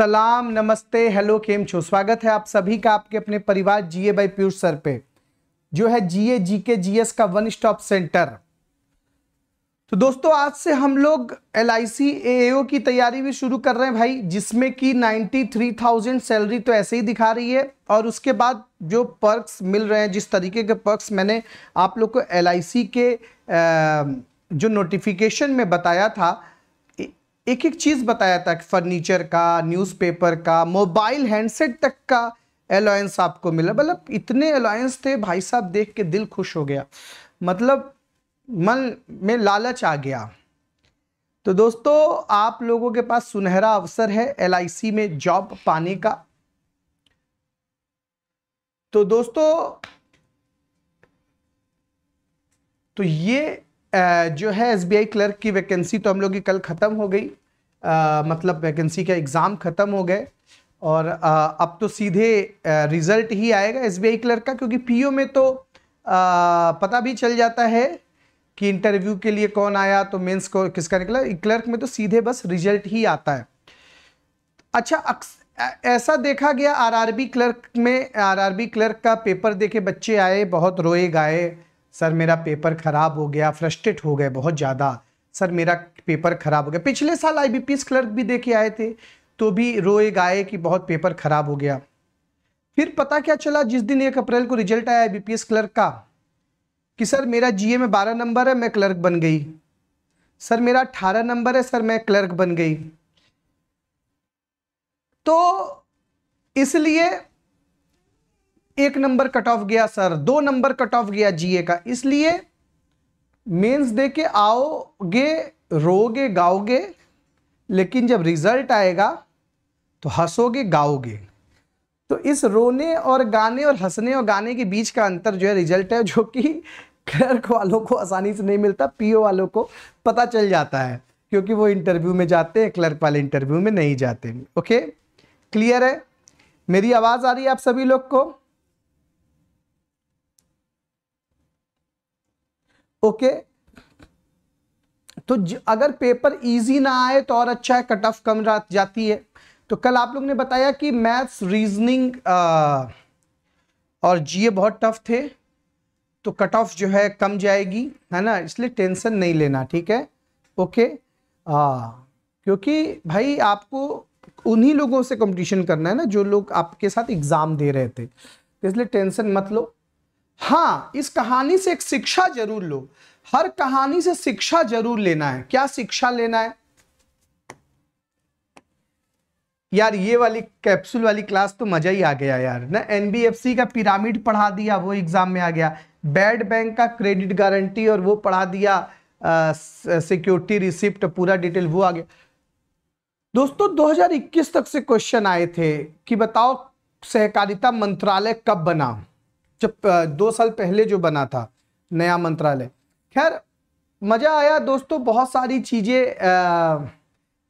सलाम नमस्ते हेलो केम छो स्वागत है आप सभी का आपके अपने परिवार जीए बाई पीयूष सर पे जो है GA G K G S का वन स्टॉप सेंटर तो दोस्तों आज से हम लोग एल आई सी की तैयारी भी शुरू कर रहे हैं भाई जिसमें कि 93,000 सैलरी तो ऐसे ही दिखा रही है और उसके बाद जो पर्क्स मिल रहे हैं जिस तरीके के पर्क्स मैंने आप लोग को एल के जो नोटिफिकेशन में बताया था एक एक चीज़ बताया था कि फर्नीचर का न्यूज़पेपर का मोबाइल हैंडसेट तक का अलायंस आपको मिला मतलब इतने अलायंस थे भाई साहब देख के दिल खुश हो गया मतलब मन में लालच आ गया तो दोस्तों आप लोगों के पास सुनहरा अवसर है एल में जॉब पाने का तो दोस्तों तो ये जो है एस बी आई क्लर्क की वैकेंसी तो हम लोग की कल ख़त्म हो गई आ, मतलब वैकेंसी का एग्ज़ाम ख़त्म हो गए और आ, अब तो सीधे रिज़ल्ट ही आएगा एस बी आई क्लर्क का क्योंकि पी ओ में तो आ, पता भी चल जाता है कि इंटरव्यू के लिए कौन आया तो मेंस को किसका निकला क्लर्क में तो सीधे बस रिजल्ट ही आता है अच्छा अक्स ऐसा देखा गया आरआरबी क्लर्क में आरआरबी क्लर्क का पेपर देखे बच्चे आए बहुत रोए गाए सर मेरा पेपर ख़राब हो गया फ्रस्ट्रेट हो गए बहुत ज़्यादा सर मेरा पेपर ख़राब हो गया पिछले साल आई क्लर्क भी देखे आए थे तो भी रोए गाए कि बहुत पेपर ख़राब हो गया फिर पता क्या चला जिस दिन एक अप्रैल को रिजल्ट आया आई क्लर्क का कि सर मेरा जीए में बारह नंबर है मैं क्लर्क बन गई सर मेरा अठारह नंबर है सर मैं क्लर्क बन गई तो इसलिए एक नंबर कट ऑफ गया सर दो नंबर कट ऑफ गया जीए का इसलिए मेंस दे के आओगे रोगे गाओगे लेकिन जब रिजल्ट आएगा तो हंसोगे गाओगे तो इस रोने और गाने और हंसने और गाने के बीच का अंतर जो है रिजल्ट है जो कि क्लर्क वालों को आसानी से नहीं मिलता पीओ वालों को पता चल जाता है क्योंकि वो इंटरव्यू में जाते हैं क्लर्क वाले इंटरव्यू में नहीं जाते ओके क्लियर है मेरी आवाज़ आ रही है आप सभी लोग को ओके तो अगर पेपर इजी ना आए तो और अच्छा है कट ऑफ कम जाती है तो कल आप लोग ने बताया कि मैथ्स रीजनिंग और जीए बहुत टफ थे तो कट ऑफ जो है कम जाएगी है ना इसलिए टेंशन नहीं लेना ठीक है ओके आ, क्योंकि भाई आपको उन्हीं लोगों से कंपटीशन करना है ना जो लोग आपके साथ एग्ज़ाम दे रहे थे तो इसलिए टेंशन मत लो हाँ इस कहानी से एक शिक्षा जरूर लो हर कहानी से शिक्षा जरूर लेना है क्या शिक्षा लेना है यार ये वाली कैप्सूल वाली क्लास तो मजा ही आ गया यार ना एनबीएफसी का पिरामिड पढ़ा दिया वो एग्जाम में आ गया बैड बैंक का क्रेडिट गारंटी और वो पढ़ा दिया सिक्योरिटी रिसिप्ट पूरा डिटेल वो आ गया दोस्तों 2021 तक से क्वेश्चन आए थे कि बताओ सहकारिता मंत्रालय कब बना जब दो साल पहले जो बना था नया मंत्रालय खैर मज़ा आया दोस्तों बहुत सारी चीज़ें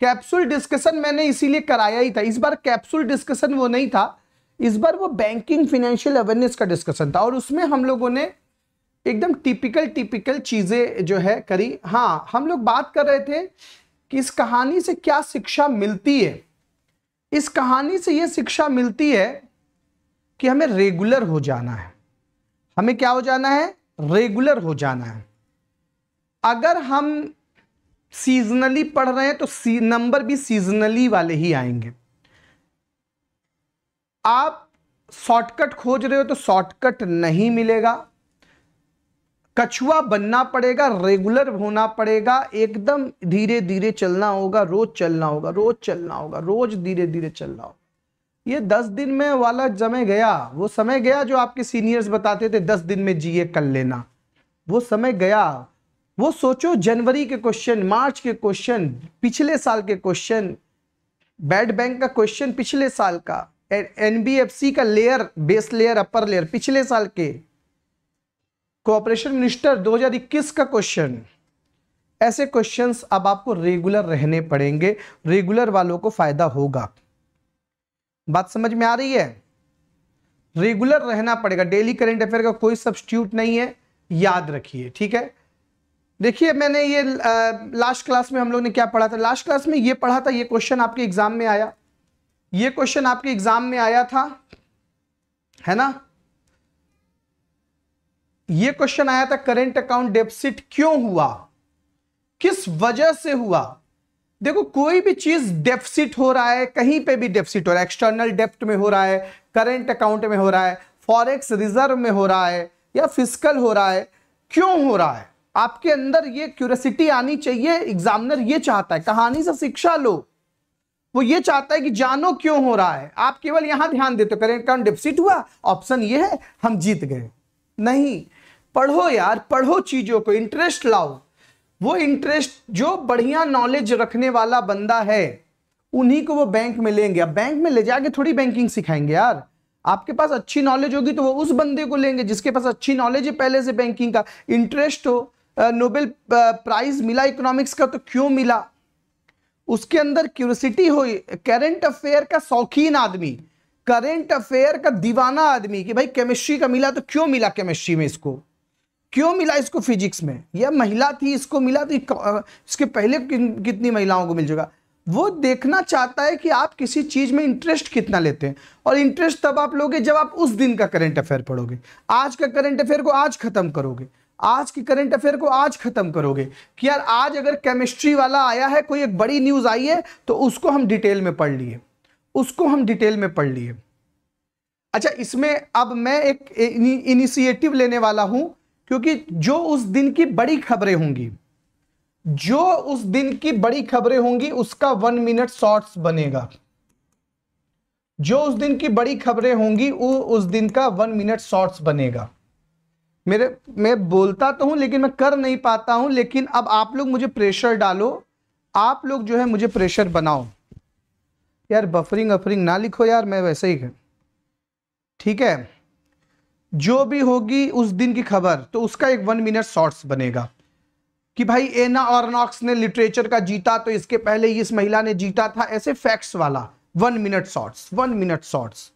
कैप्सूल डिस्कशन मैंने इसीलिए कराया ही था इस बार कैप्सूल डिस्कशन वो नहीं था इस बार वो बैंकिंग फिनेंशियल अवेयरनेस का डिस्कशन था और उसमें हम लोगों ने एकदम टिपिकल टिपिकल चीज़ें जो है करी हाँ हम लोग बात कर रहे थे कि इस कहानी से क्या शिक्षा मिलती है इस कहानी से ये शिक्षा मिलती है कि हमें रेगुलर हो जाना है हमें क्या हो जाना है रेगुलर हो जाना है अगर हम सीजनली पढ़ रहे हैं तो नंबर भी सीजनली वाले ही आएंगे आप शॉर्टकट खोज रहे हो तो शॉर्टकट नहीं मिलेगा कछुआ बनना पड़ेगा रेगुलर होना पड़ेगा एकदम धीरे धीरे चलना होगा रोज चलना होगा रोज चलना होगा रोज धीरे धीरे चलना होगा ये दस दिन में वाला जमे गया वो समय गया जो आपके सीनियर्स बताते थे दस दिन में जीए कर लेना वो समय गया वो सोचो जनवरी के क्वेश्चन मार्च के क्वेश्चन पिछले साल के क्वेश्चन बैड बैंक का क्वेश्चन पिछले साल का एनबीएफसी का layer base layer upper layer पिछले साल के कोऑपरेशन मिनिस्टर 2021 का क्वेश्चन ऐसे क्वेश्चंस अब आपको रेगुलर रहने पड़ेंगे रेगुलर वालों को फायदा होगा बात समझ में आ रही है रेगुलर रहना पड़ेगा डेली करेंट अफेयर का कोई सब्सटीट्यूट नहीं है याद रखिए ठीक है देखिए मैंने ये लास्ट क्लास में हम लोग ने क्या पढ़ा था लास्ट क्लास में ये पढ़ा था ये क्वेश्चन आपके एग्जाम में आया ये क्वेश्चन आपके एग्जाम में आया था है ना ये क्वेश्चन आया था करंट अकाउंट डेफिसिट क्यों हुआ किस वजह से हुआ देखो कोई भी चीज डेफिसिट हो रहा है कहीं पे भी डेफिसिट हो रहा है एक्सटर्नल डेफ्ट में हो रहा है करेंट अकाउंट में हो रहा है फॉरेक्स रिजर्व में हो रहा है या फिजिकल हो रहा है क्यों हो रहा है आपके अंदर ये क्यूरियसिटी आनी चाहिए एग्जामिनर ये चाहता है कहानी से शिक्षा लो वो ये चाहता है कि जानो क्यों हो रहा है आप केवल यहां ध्यान देते करेंट अकाउंट डेफिसिट हुआ ऑप्शन ये है हम जीत गए नहीं पढ़ो यार पढ़ो चीजों को इंटरेस्ट लाओ वो इंटरेस्ट जो बढ़िया नॉलेज रखने वाला बंदा है उन्हीं को वो बैंक में लेंगे अब बैंक में ले जाके थोड़ी बैंकिंग सिखाएंगे यार आपके पास अच्छी नॉलेज होगी तो वो उस बंदे को लेंगे जिसके पास अच्छी नॉलेज है पहले से बैंकिंग का इंटरेस्ट हो नोबेल प्राइज मिला इकोनॉमिक्स का तो क्यों मिला उसके अंदर क्यूरसिटी हो करेंट अफेयर का शौकीन आदमी करेंट अफेयर का दीवाना आदमी कि भाई केमिस्ट्री का मिला तो क्यों मिला केमिस्ट्री में इसको क्यों मिला इसको फिजिक्स में या महिला थी इसको मिला थी तो इसके पहले कितनी महिलाओं को मिल जाएगा वो देखना चाहता है कि आप किसी चीज़ में इंटरेस्ट कितना लेते हैं और इंटरेस्ट तब आप लोगे जब आप उस दिन का करंट अफेयर पढ़ोगे आज का करंट अफेयर को आज ख़त्म करोगे आज की करंट अफेयर को आज ख़त्म करोगे कि यार आज अगर केमिस्ट्री वाला आया है कोई एक बड़ी न्यूज़ आई है तो उसको हम डिटेल में पढ़ लिए उसको हम डिटेल में पढ़ लिए अच्छा इसमें अब मैं एक इनिशिएटिव लेने वाला हूँ क्योंकि जो उस दिन की बड़ी खबरें होंगी जो उस दिन की बड़ी खबरें होंगी उसका वन मिनट शॉर्ट्स बनेगा जो उस दिन की बड़ी खबरें होंगी वो उस दिन का वन मिनट शॉर्ट्स बनेगा मेरे मैं बोलता तो हूँ लेकिन मैं कर नहीं पाता हूँ लेकिन अब आप लोग मुझे प्रेशर डालो आप लोग जो है मुझे प्रेशर बनाओ यार बफरिंग अफरिंग ना लिखो यार मैं वैसे ही ठीक है जो भी होगी उस दिन की खबर तो उसका एक वन मिनट शॉर्ट्स बनेगा कि भाई एना और ने लिटरेचर का जीता तो इसके पहले इस महिला ने जीता था ऐसे फैक्ट्स वाला one minute shorts one minute shorts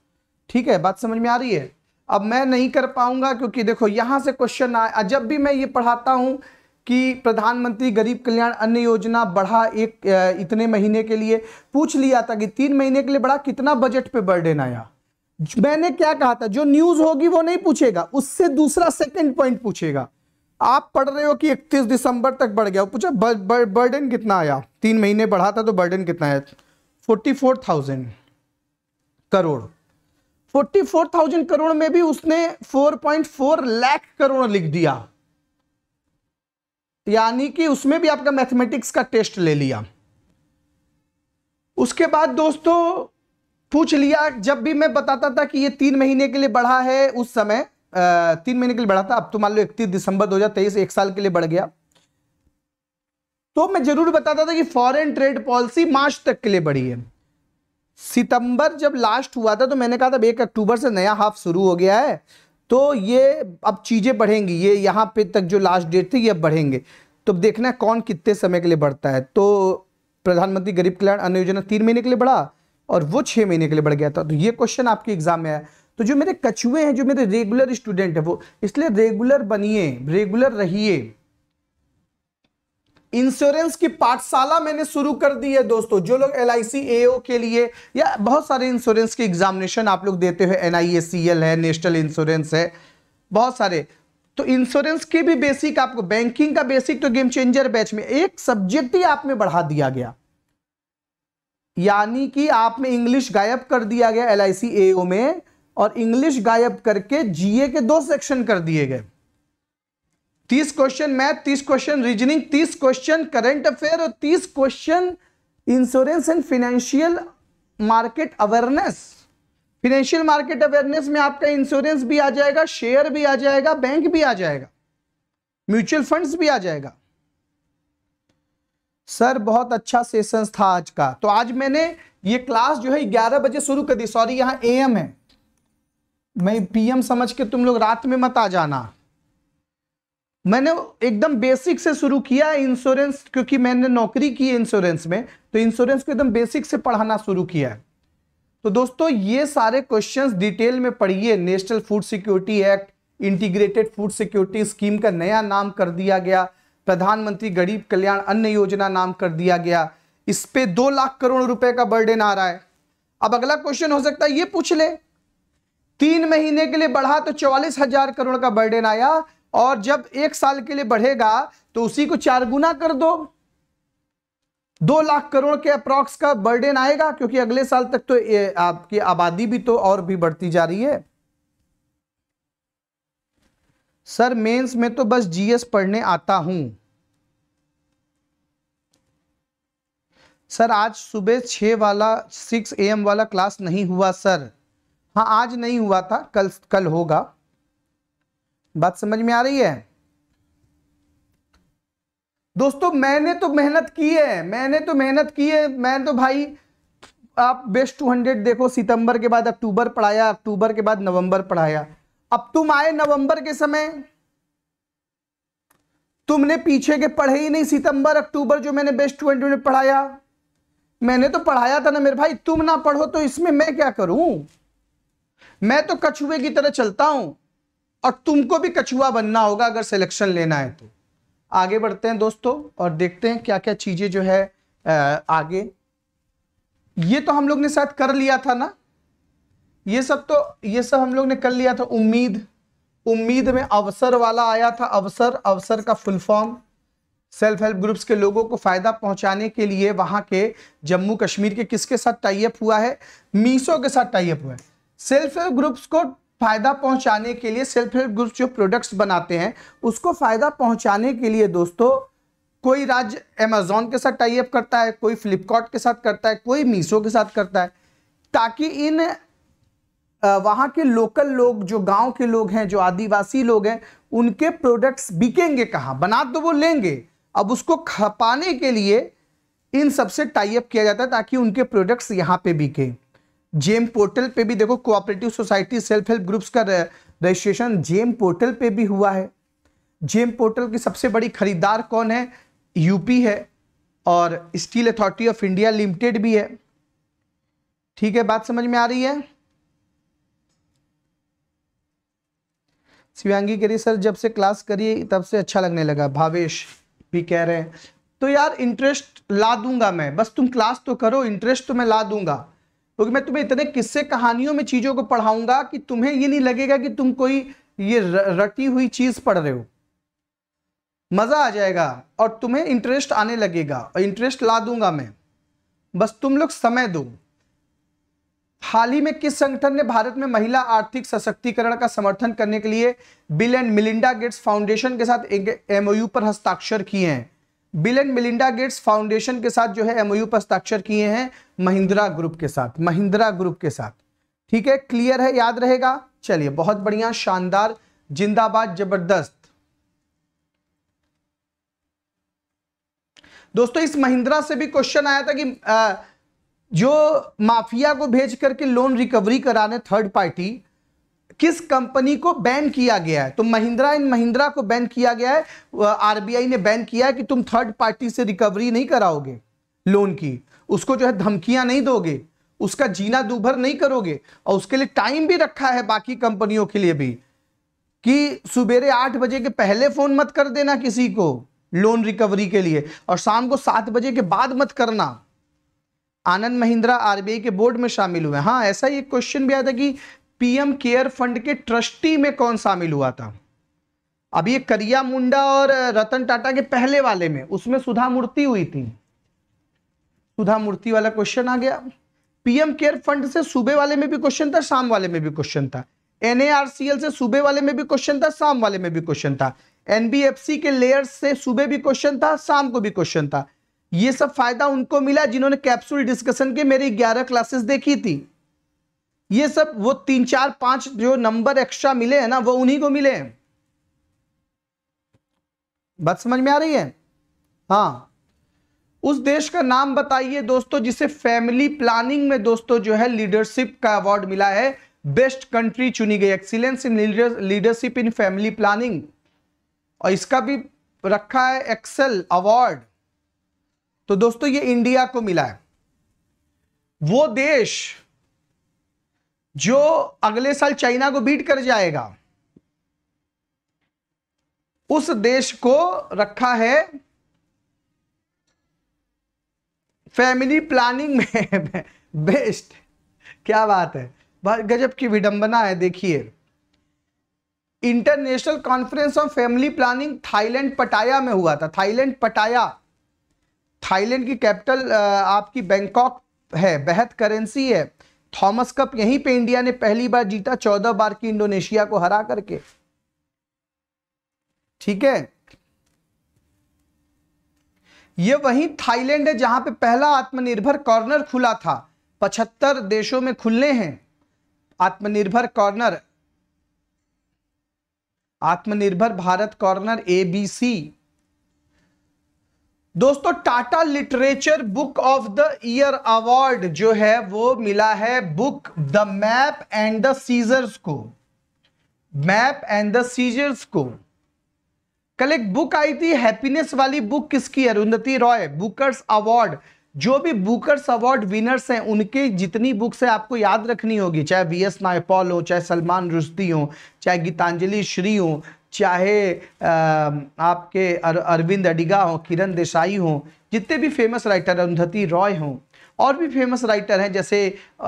ठीक है बात समझ में आ रही है अब मैं नहीं कर पाऊंगा क्योंकि देखो यहां से क्वेश्चन आया जब भी मैं ये पढ़ाता हूँ कि प्रधानमंत्री गरीब कल्याण अन्न योजना बढ़ा एक इतने महीने के लिए पूछ लिया था कि तीन महीने के लिए बढ़ा कितना बजट पे बर्डेन आया मैंने क्या कहा था जो न्यूज होगी वो नहीं पूछेगा उससे दूसरा सेकंड पॉइंट पूछेगा आप पढ़ रहे हो कि 31 दिसंबर तक बढ़ गया पूछा बर्डन कितना आया तीन महीने बढ़ा था तो बर्डन कितना है 44,000 करोड़ 44,000 करोड़ में भी उसने 4.4 लाख करोड़ लिख दिया यानी कि उसमें भी आपका मैथमेटिक्स का टेस्ट ले लिया उसके बाद दोस्तों पूछ लिया जब भी मैं बताता था कि ये तीन महीने के लिए बढ़ा है उस समय तीन महीने के लिए बढ़ा था अब तो मान लो इकतीस दिसंबर दो हजार तेईस एक साल के लिए बढ़ गया तो मैं जरूर बताता था कि फॉरेन ट्रेड पॉलिसी मार्च तक के लिए बढ़ी है सितंबर जब लास्ट हुआ था तो मैंने कहा था एक अक्टूबर से नया हाफ शुरू हो गया है तो ये अब चीज़ें बढ़ेंगी ये यहाँ पे तक जो लास्ट डेट थी ये अब बढ़ेंगे तो देखना कौन कितने समय के लिए बढ़ता है तो प्रधानमंत्री गरीब कल्याण अन्न योजना तीन महीने के लिए बढ़ा और वो छह महीने के लिए बढ़ गया था तो ये क्वेश्चन आपके एग्जाम में आया तो जो मेरे कछुए हैं जो मेरे रेगुलर स्टूडेंट है वो इसलिए रेगुलर बनिए रेगुलर रहिए इंश्योरेंस की पाठशाला मैंने शुरू कर दी है दोस्तों जो लोग एल आई के लिए या बहुत सारे इंश्योरेंस के एग्जामिनेशन आप लोग देते हो एन है नेशनल इंश्योरेंस है बहुत सारे तो इंश्योरेंस के भी बेसिक आपको बैंकिंग का बेसिक तो गेम चेंजर बैच में एक सब्जेक्ट ही आप में बढ़ा दिया गया यानी कि आपने इंग्लिश गायब कर दिया गया एल आई में और इंग्लिश गायब करके जीए के दो सेक्शन कर दिए गए तीस क्वेश्चन मैथ तीस क्वेश्चन रीजनिंग तीस क्वेश्चन करंट अफेयर और तीस question insurance and financial market awareness financial market awareness में आपका इंश्योरेंस भी आ जाएगा शेयर भी आ जाएगा बैंक भी आ जाएगा म्यूचुअल फंड्स भी आ जाएगा सर बहुत अच्छा सेशन था आज का तो आज मैंने ये क्लास जो है 11 बजे शुरू कर दी सॉरी यहाँ एम है मैं पीएम समझ के तुम लोग रात में मत आ जाना मैंने एकदम बेसिक से शुरू किया इंश्योरेंस क्योंकि मैंने नौकरी की है इंश्योरेंस में तो इंश्योरेंस को एकदम बेसिक से पढ़ाना शुरू किया है तो दोस्तों ये सारे क्वेश्चंस डिटेल में पढ़िए national food security act integrated food security scheme का नया नाम कर दिया गया प्रधानमंत्री गरीब कल्याण अन्न योजना नाम कर दिया गया इस पे दो लाख करोड़ रुपए का बर्डन आ रहा है अब अगला क्वेश्चन हो सकता है ये पूछ ले तीन महीने के लिए बढ़ा तो चौवालीस हजार करोड़ का बर्डन आया और जब एक साल के लिए बढ़ेगा तो उसी को चार गुना कर दो दो लाख करोड़ के अप्रॉक्स का बर्डन आएगा क्योंकि अगले साल तक तो आपकी आबादी भी तो और भी बढ़ती जा रही है सर मेंस में तो बस जीएस पढ़ने आता हूं सर आज सुबह छः वाला सिक्स ए वाला क्लास नहीं हुआ सर हाँ आज नहीं हुआ था कल कल होगा बात समझ में आ रही है दोस्तों मैंने तो मेहनत की है मैंने तो मेहनत की है मैं तो भाई आप बेस्ट टू हंड्रेड देखो सितंबर के बाद अक्टूबर पढ़ाया अक्टूबर के बाद नवंबर पढ़ाया अब तुम आए नवंबर के समय तुमने पीछे के पढ़े ही नहीं सितंबर अक्टूबर जो मैंने बेस्ट टू हंड्रेड में पढ़ाया मैंने तो पढ़ाया था ना मेरे भाई तुम ना पढ़ो तो इसमें मैं क्या करूं मैं तो कछुए की तरह चलता हूं और तुमको भी कछुआ बनना होगा अगर सिलेक्शन लेना है तो आगे बढ़ते हैं दोस्तों और देखते हैं क्या क्या चीजें जो है आगे ये तो हम लोग ने शायद कर लिया था ना ये सब तो ये सब हम लोग ने कर लिया था उम्मीद उम्मीद में अवसर वाला आया था अवसर अवसर का full form self help groups के लोगों को फ़ायदा पहुंचाने के लिए वहां के जम्मू कश्मीर के किसके साथ टाइप हुआ है मीसो के साथ टाइप हुआ है सेल्फ हेल्प ग्रुप्स को फ़ायदा पहुंचाने के लिए सेल्फ हेल्प ग्रुप्स जो प्रोडक्ट्स बनाते हैं उसको फ़ायदा पहुंचाने के लिए दोस्तों कोई राज्य अमेजोन के साथ टाइप करता है कोई फ्लिपकार्ट के साथ करता है कोई मीसो के साथ करता है ताकि इन वहाँ के लोकल लोग जो गांव के लोग हैं जो आदिवासी लोग हैं उनके प्रोडक्ट्स बिकेंगे कहाँ बना तो वो लेंगे अब उसको खपाने के लिए इन सबसे टाइप किया जाता है ताकि उनके प्रोडक्ट्स यहाँ पे बिके जेम पोर्टल पे भी देखो cooperative society self help groups का रजिस्ट्रेशन जेम पोर्टल पे भी हुआ है जेम पोर्टल की सबसे बड़ी खरीदार कौन है यूपी है और Steel Authority of India Limited भी है ठीक है बात समझ में आ रही है शिवांगी करिए सर जब से क्लास करिए तब से अच्छा लगने लगा भावेश भी कह रहे हैं तो यार इंटरेस्ट ला दूंगा मैं बस तुम क्लास तो करो इंटरेस्ट तो मैं ला दूंगा क्योंकि तो मैं तुम्हें इतने किस्से कहानियों में चीज़ों को पढ़ाऊंगा कि तुम्हें ये नहीं लगेगा कि तुम कोई ये रटी हुई चीज़ पढ़ रहे हो मज़ा आ जाएगा और तुम्हें इंटरेस्ट आने लगेगा और इंटरेस्ट ला दूंगा मैं बस तुम लोग समय दो हाल ही में किस संगठन ने भारत में महिला आर्थिक सशक्तिकरण का समर्थन करने के लिए Bill and Melinda Gates Foundation के साथ एमओयू पर हस्ताक्षर किए हैं Bill and Melinda Gates Foundation के साथ जो है एमओयू पर हस्ताक्षर किए हैं महिंद्रा ग्रुप के साथ महिंद्रा ग्रुप के साथ ठीक है क्लियर है याद रहेगा चलिए बहुत बढ़िया शानदार जिंदाबाद जबरदस्त दोस्तों इस महिंद्रा से भी क्वेश्चन आया था कि आ, जो माफिया को भेज करके लोन रिकवरी कराने थर्ड पार्टी किस कंपनी को बैन किया गया है तो महिंद्रा इन महिंद्रा को बैन किया गया है आरबीआई ने बैन किया है कि तुम थर्ड पार्टी से रिकवरी नहीं कराओगे लोन की उसको जो है धमकियां नहीं दोगे उसका जीना दूभर नहीं करोगे और उसके लिए टाइम भी रखा है बाकी कंपनियों के लिए भी कि सुबेरे आठ बजे के पहले फोन मत कर देना किसी को लोन रिकवरी के लिए और शाम को सात बजे के बाद मत करना आनंद महिंद्रा आरबीआई के बोर्ड में शामिल हुए हाँ ऐसा ही एक क्वेश्चन भी आया था कि पीएम केयर फंड के ट्रस्टी में कौन शामिल हुआ था अब ये करिया मुंडा और रतन टाटा के पहले वाले में उसमें सुधा मूर्ति हुई थी सुधा मूर्ति वाला क्वेश्चन आ गया पीएम केयर फंड से सूबे वाले में भी क्वेश्चन था शाम वाले में भी क्वेश्चन था एनएआरसीएल से सूबे वाले में भी क्वेश्चन था शाम वाले में भी क्वेश्चन था एनबीएफसी के लेयर्स से सुबह भी क्वेश्चन था शाम को भी क्वेश्चन था ये सब फायदा उनको मिला जिन्होंने कैप्सूल डिस्कशन के मेरी ग्यारह क्लासेस देखी थी ये सब वो तीन चार पांच जो नंबर एक्स्ट्रा मिले हैं ना वो उन्हीं को मिले हैं बात समझ में आ रही है हाँ उस देश का नाम बताइए दोस्तों जिसे फैमिली प्लानिंग में दोस्तों जो है लीडरशिप का अवार्ड मिला है बेस्ट कंट्री चुनी गई excellence in leadership in family planning और इसका भी रखा है एक्सेल अवार्ड तो दोस्तों ये इंडिया को मिला है वो देश जो अगले साल चाइना को बीट कर जाएगा उस देश को रखा है फैमिली प्लानिंग में बेस्ट क्या बात है गजब की विडंबना है देखिए international conference on family planning Thailand Pattaya में हुआ था थाईलैंड पटाया थाईलैंड की कैपिटल आपकी बैंकॉक है बेहद करेंसी है थॉमस कप यहीं पे इंडिया ने पहली बार जीता चौदह बार की इंडोनेशिया को हरा करके ठीक है ये वही थाईलैंड है जहां पे पहला आत्मनिर्भर कॉर्नर खुला था पचहत्तर देशों में खुलने हैं आत्मनिर्भर कॉर्नर आत्मनिर्भर भारत कॉर्नर एबीसी दोस्तों Tata literature book of the year award जो है वो मिला है book the map and the scissors को मैप एंड द सीजर्स को कल एक बुक आई थी हैप्पीनेस वाली बुक किसकी अरुंधति रॉय बुकर्स अवार्ड जो भी बुकर्स अवार्ड विनर्स हैं उनके जितनी बुक्स हैं आपको याद रखनी होगी चाहे वी एस नायपॉल हो चाहे सलमान रुश्ती हो चाहे गीतांजलि श्री हो चाहे आपके अरविंद अडिगा हों किरण देसाई हों जितने भी फेमस राइटर अरुंधति रॉय हों और भी फेमस राइटर हैं जैसे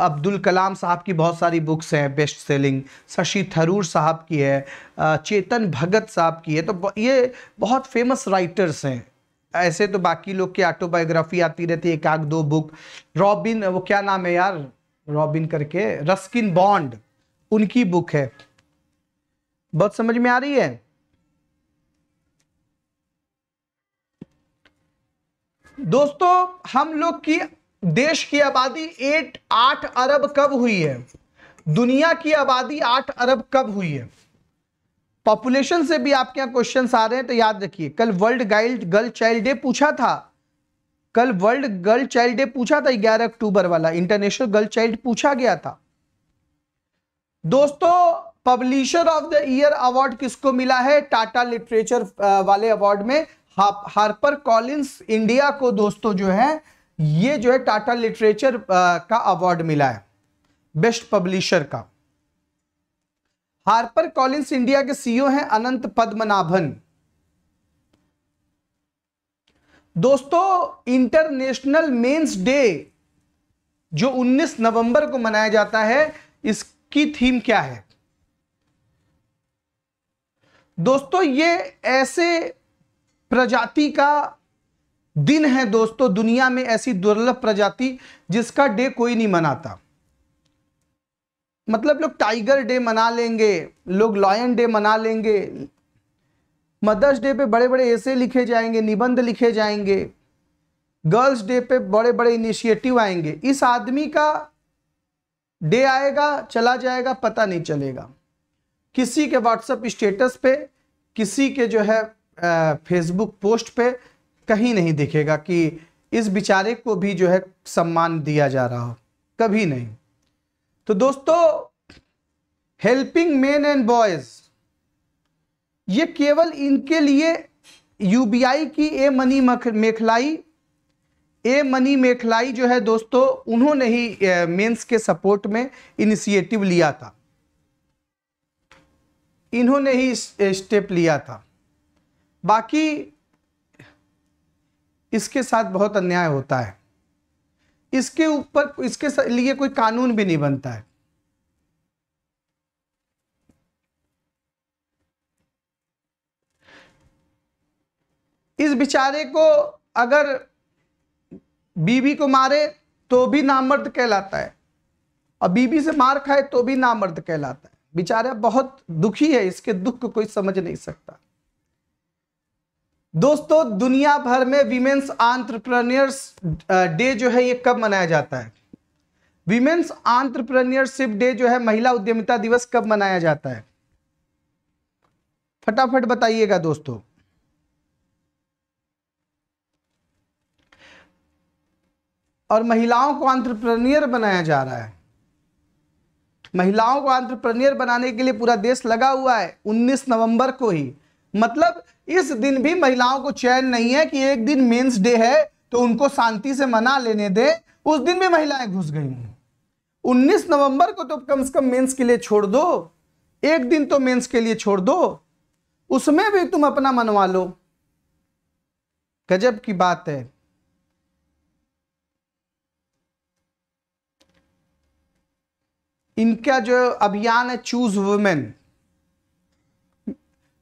अब्दुल कलाम साहब की बहुत सारी बुक्स हैं बेस्ट सेलिंग शशि थरूर साहब की है चेतन भगत साहब की है तो ये बहुत फेमस राइटर्स हैं ऐसे तो बाकी लोग की ऑटोबायोग्राफी आती रहती है एक आग दो बुक रॉबिन वो क्या नाम है यार रॉबिन करके रस्किन बॉन्ड उनकी बुक है बहुत समझ में आ रही है दोस्तों हम लोग की देश की आबादी एट आठ अरब कब हुई है दुनिया की आबादी आठ अरब कब हुई है पॉपुलेशन से भी आपके यहां क्वेश्चन आ रहे हैं तो याद रखिए कल world guild girl child day पूछा था कल वर्ल्ड गर्ल चाइल्ड डे पूछा था ग्यारह अक्टूबर वाला इंटरनेशनल गर्ल चाइल्ड पूछा गया था दोस्तों publisher of the year award किसको मिला है टाटा लिटरेचर वाले अवार्ड में हार्पर कॉलिंस इंडिया को दोस्तों जो है ये जो है टाटा लिटरेचर का अवार्ड मिला है बेस्ट पब्लिशर का हार्पर कॉलिंस इंडिया के सीईओ हैं अनंत पद्मनाभन दोस्तों इंटरनेशनल मेंस डे जो 19 नवंबर को मनाया जाता है इसकी थीम क्या है दोस्तों ये ऐसे प्रजाति का दिन है दोस्तों दुनिया में ऐसी दुर्लभ प्रजाति जिसका डे कोई नहीं मनाता मतलब लोग टाइगर डे मना लेंगे लोग लॉयन डे मना लेंगे मदर्स डे पे बड़े बड़े ऐसे लिखे जाएंगे निबंध लिखे जाएंगे गर्ल्स डे पे बड़े बड़े इनिशिएटिव आएंगे इस आदमी का डे आएगा चला जाएगा पता नहीं चलेगा किसी के व्हाट्सएप स्टेटस पे किसी के जो है फेसबुक पोस्ट पे कहीं नहीं दिखेगा कि इस बेचारे को भी जो है सम्मान दिया जा रहा हो कभी नहीं तो दोस्तों हेल्पिंग मेन एंड बॉयज ये केवल इनके लिए यूबीआई की ए मनी मेखलाई ए मनी मेखलाई जो है दोस्तों उन्होंने ही मेंस के सपोर्ट में इनिशिएटिव लिया था इन्होंने ही स्टेप लिया था बाकी इसके साथ बहुत अन्याय होता है इसके ऊपर इसके लिए कोई कानून भी नहीं बनता है इस बेचारे को अगर बीवी को मारे तो भी नामर्द कहलाता है और बीबी से मार खाए तो भी नामर्द कहलाता है बेचारा बहुत दुखी है इसके दुख को कोई समझ नहीं सकता दोस्तों दुनिया भर में विमेन्स आंट्रप्रनियर्स डे जो है ये कब मनाया जाता है विमेन्स आंट्रप्रनियरशिप डे जो है महिला उद्यमिता दिवस कब मनाया जाता है फटाफट बताइएगा दोस्तों और महिलाओं को आंट्रप्रनियर बनाया जा रहा है महिलाओं को आंट्रप्रनियर बनाने के लिए पूरा देश लगा हुआ है उन्नीस नवंबर को ही मतलब इस दिन भी महिलाओं को चैन नहीं है कि एक दिन मेन्स डे है तो उनको शांति से मना लेने दे उस दिन भी महिलाएं घुस गई हैं 19 नवंबर को तो कम से कम मेंस के लिए छोड़ दो एक दिन तो मेंस के लिए छोड़ दो उसमें भी तुम अपना मनवा लो गजब की बात है इनका जो अभियान है चूज वुमेन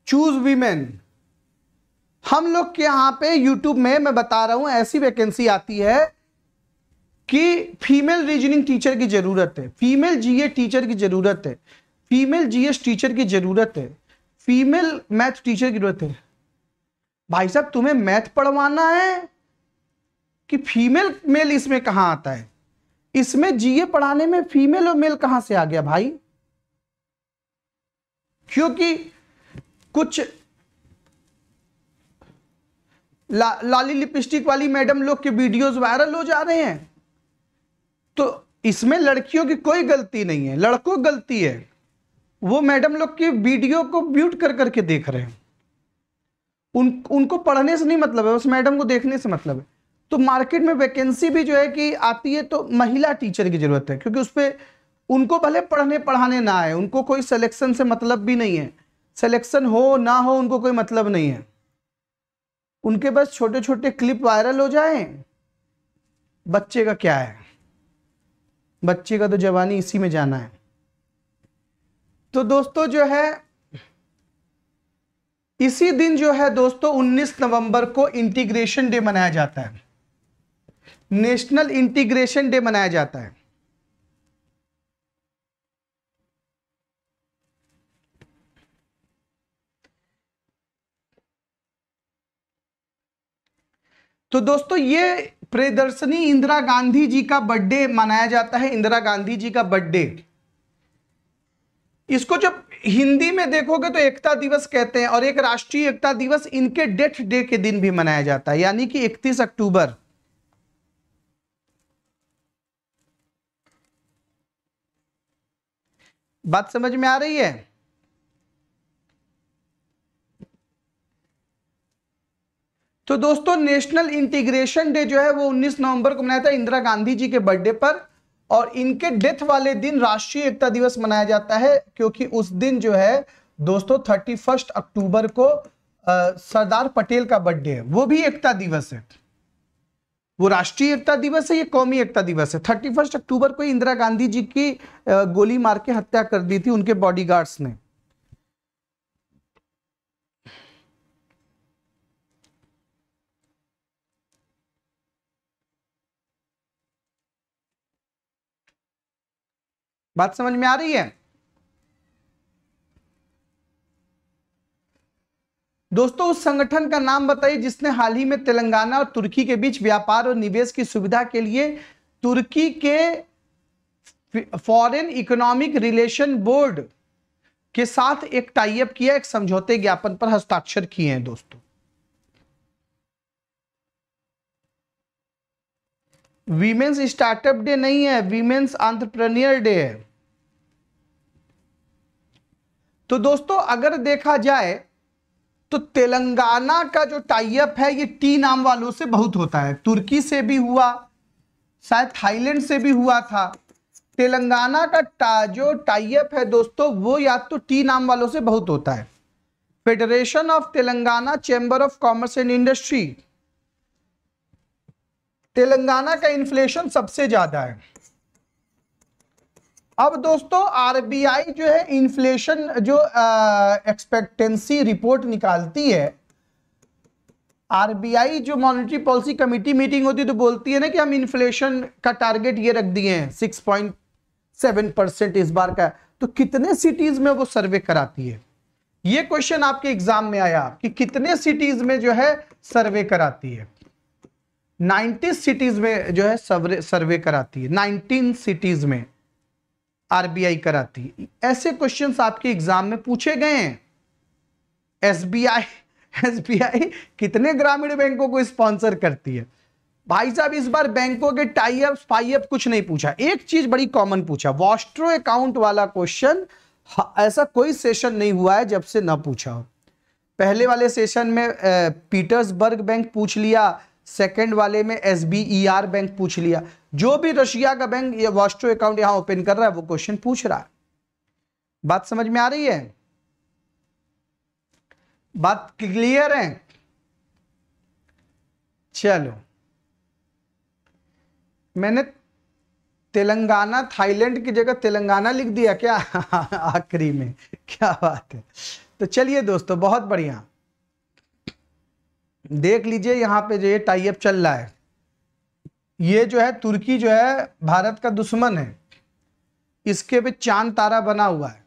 चूज वीमेन हम लोग के यहां पे यूट्यूब में मैं बता रहा हूं ऐसी वैकेंसी आती है कि फीमेल रीजनिंग टीचर की ज़रूरत है फीमेल जीए टीचर की ज़रूरत है फीमेल जीएस टीचर की ज़रूरत है फीमेल मैथ टीचर की ज़रूरत है भाई साहब तुम्हें मैथ पढ़वाना है कि फीमेल मेल इसमें कहां आता है इसमें जीए पढ़ाने में फीमेल और मेल कहां से आ गया भाई क्योंकि कुछ ला, लाली लिपस्टिक वाली मैडम लोग के वीडियोस वायरल हो जा रहे हैं तो इसमें लड़कियों की कोई गलती नहीं है लड़कों की गलती है वो मैडम लोग की वीडियो को म्यूट कर करके देख रहे हैं उन उनको पढ़ने से नहीं मतलब है उस मैडम को देखने से मतलब है तो मार्केट में वैकेंसी भी जो है कि आती है तो महिला टीचर की ज़रूरत है क्योंकि उस पर उनको भले पढ़ने पढ़ाने ना आए उनको कोई सिलेक्शन से मतलब भी नहीं है सिलेक्शन हो ना हो उनको कोई मतलब नहीं है उनके बस छोटे छोटे क्लिप वायरल हो जाए बच्चे का क्या है बच्चे का तो जवानी इसी में जाना है तो दोस्तों जो है इसी दिन जो है दोस्तों 19 नवंबर को इंटीग्रेशन डे मनाया जाता है नेशनल इंटीग्रेशन डे मनाया जाता है तो दोस्तों ये प्रदर्शनी इंदिरा गांधी जी का बर्थडे मनाया जाता है इंदिरा गांधी जी का बर्थडे इसको जब हिंदी में देखोगे तो एकता दिवस कहते हैं और एक राष्ट्रीय एकता दिवस इनके डेथ डे के दिन भी मनाया जाता है यानी कि 31 अक्टूबर बात समझ में आ रही है तो दोस्तों नेशनल इंटीग्रेशन डे जो है वो 19 नवंबर को मनाया था इंदिरा गांधी जी के बर्थडे पर और इनके डेथ वाले दिन राष्ट्रीय एकता दिवस मनाया जाता है क्योंकि उस दिन जो है दोस्तों थर्टी अक्टूबर को सरदार पटेल का बर्थडे है वो भी एकता दिवस है वो राष्ट्रीय एकता दिवस है ये कौमी एकता दिवस है थर्टी फर्स्ट अक्टूबर को इंदिरा गांधी जी की गोली मार के हत्या कर दी थी उनके बॉडीगार्ड्स ने बात समझ में आ रही है दोस्तों उस संगठन का नाम बताइए जिसने हाल ही में तेलंगाना और तुर्की के बीच व्यापार और निवेश की सुविधा के लिए तुर्की के फॉरेन इकोनॉमिक रिलेशन बोर्ड के साथ एक टाइप किया एक समझौते ज्ञापन पर हस्ताक्षर किए हैं दोस्तों वीमेन्स स्टार्टअप डे नहीं है वीमेन्स आंट्रप्रनियर डे है तो दोस्तों अगर देखा जाए तो तेलंगाना का जो टाइप है ये टी नाम वालों से बहुत होता है तुर्की से भी हुआ शायद थाईलैंड से भी हुआ था तेलंगाना का टा जो टाइप है दोस्तों वो या तो टी नाम वालों से बहुत होता है Federation of Telangana Chamber of Commerce and Industry Telangana का इन्फ्लेशन सबसे ज्यादा है अब दोस्तों आरबीआई जो है इन्फ्लेशन जो एक्सपेक्टेंसी रिपोर्ट निकालती है आरबीआई जो मॉनेटरी पॉलिसी कमिटी मीटिंग होती है तो बोलती है ना कि हम इन्फ्लेशन का टारगेट ये रख दिए हैं सिक्स पॉइंट सेवन परसेंट इस बार का तो कितने सिटीज में वो सर्वे कराती है ये क्वेश्चन आपके एग्जाम में आया कि कितने सिटीज में जो है सर्वे कराती है 90 सिटीज में जो है सर्वे कराती है 19 सिटीज में आरबीआई कराती है ऐसे क्वेश्चन आपके एग्जाम में पूछे गए हैं एसबीआई एसबीआई कितने ग्रामीण बैंकों को स्पॉन्सर करती है भाई साहब इस बार बैंकों के टाइप फाइप कुछ नहीं पूछा एक चीज बड़ी कॉमन पूछा वॉस्ट्रो अकाउंट वाला क्वेश्चन हाँ, ऐसा कोई सेशन नहीं हुआ है जब से ना पूछा हो पहले वाले सेशन में पीटर्सबर्ग बैंक पूछ लिया सेकेंड वाले में एस बैंक e पूछ लिया जो भी रशिया का बैंक या वास्टो अकाउंट यहां ओपन कर रहा है वो क्वेश्चन पूछ रहा है बात समझ में आ रही है बात क्लियर है चलो मैंने तेलंगाना थाईलैंड की जगह तेलंगाना लिख दिया क्या आखिरी में क्या बात है तो चलिए दोस्तों बहुत बढ़िया देख लीजिए यहाँ पे जो ये टाइप चल रहा है ये जो है तुर्की जो है भारत का दुश्मन है इसके पे चांद तारा बना हुआ है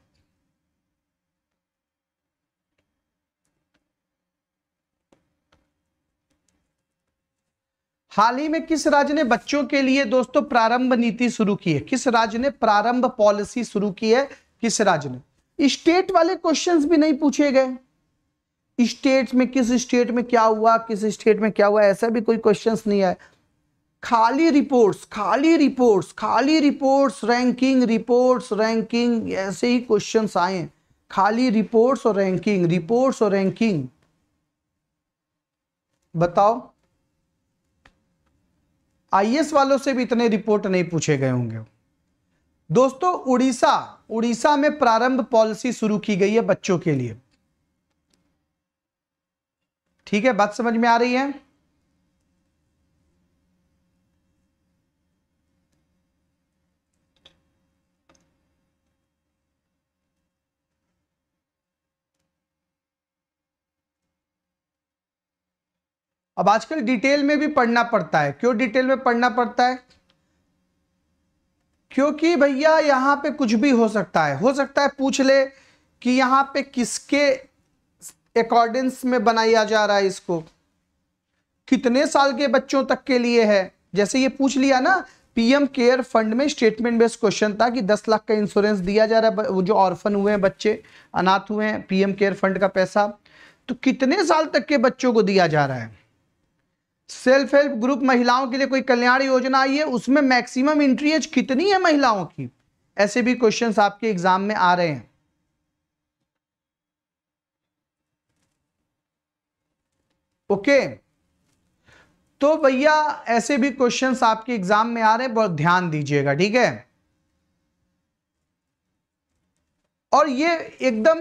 हाल ही में किस राज्य ने बच्चों के लिए दोस्तों प्रारंभ नीति शुरू की है किस राज्य ने प्रारंभ पॉलिसी शुरू की है किस राज्य ने स्टेट वाले क्वेश्चंस भी नहीं पूछे गए स्टेट में किस स्टेट में क्या हुआ किस स्टेट में क्या हुआ ऐसा भी कोई क्वेश्चन नहीं आया खाली रिपोर्ट्स खाली रिपोर्ट्स खाली रिपोर्ट्स रैंकिंग रिपोर्ट्स रैंकिंग ऐसे ही क्वेश्चन आए खाली रिपोर्ट्स और रैंकिंग रिपोर्ट्स और रैंकिंग बताओ आईएएस वालों से भी इतने रिपोर्ट नहीं पूछे गए होंगे दोस्तों उड़ीसा उड़ीसा में प्रारंभ पॉलिसी शुरू की गई है बच्चों के लिए ठीक है बात समझ में आ रही है अब आजकल डिटेल में भी पढ़ना पड़ता है क्यों डिटेल में पढ़ना पड़ता है क्योंकि भैया यहां पे कुछ भी हो सकता है हो सकता है पूछ ले कि यहां पे किसके अकॉर्डेंस में बनाया जा रहा है इसको कितने साल के बच्चों तक के लिए है जैसे ये पूछ लिया ना पीएम केयर फंड में स्टेटमेंट बेस्ड क्वेश्चन था कि 10 लाख का इंश्योरेंस दिया जा रहा है वो जो ऑर्फन हुए हैं बच्चे अनाथ हुए हैं पीएम केयर फंड का पैसा तो कितने साल तक के बच्चों को दिया जा रहा है सेल्फ हेल्प ग्रुप महिलाओं के लिए कोई कल्याण योजना आई है उसमें मैक्सिमम इंट्री एज कितनी है महिलाओं की ऐसे भी क्वेश्चंस आपके एग्जाम में आ रहे हैं ओके तो भैया ऐसे भी क्वेश्चंस आपके एग्जाम में आ रहे हैं बहुत ध्यान दीजिएगा ठीक है और ये एकदम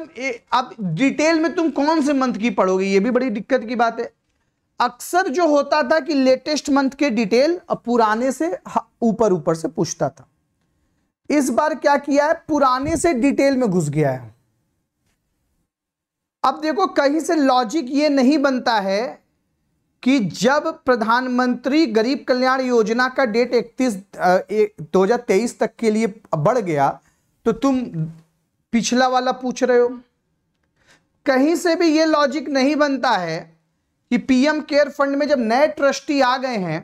आप डिटेल में तुम कौन से मंथ की पढ़ोगे ये भी बड़ी दिक्कत की बात है अक्सर जो होता था कि लेटेस्ट मंथ के डिटेल अब पुराने से ऊपर ऊपर से पूछता था इस बार क्या किया है पुराने से डिटेल में घुस गया है अब देखो कहीं से लॉजिक ये नहीं बनता है कि जब प्रधानमंत्री गरीब कल्याण योजना का डेट 31 तेईस तक के लिए बढ़ गया तो तुम पिछला वाला पूछ रहे हो कहीं से भी ये लॉजिक नहीं बनता है कि पीएम केयर फंड में जब नए ट्रस्टी आ गए हैं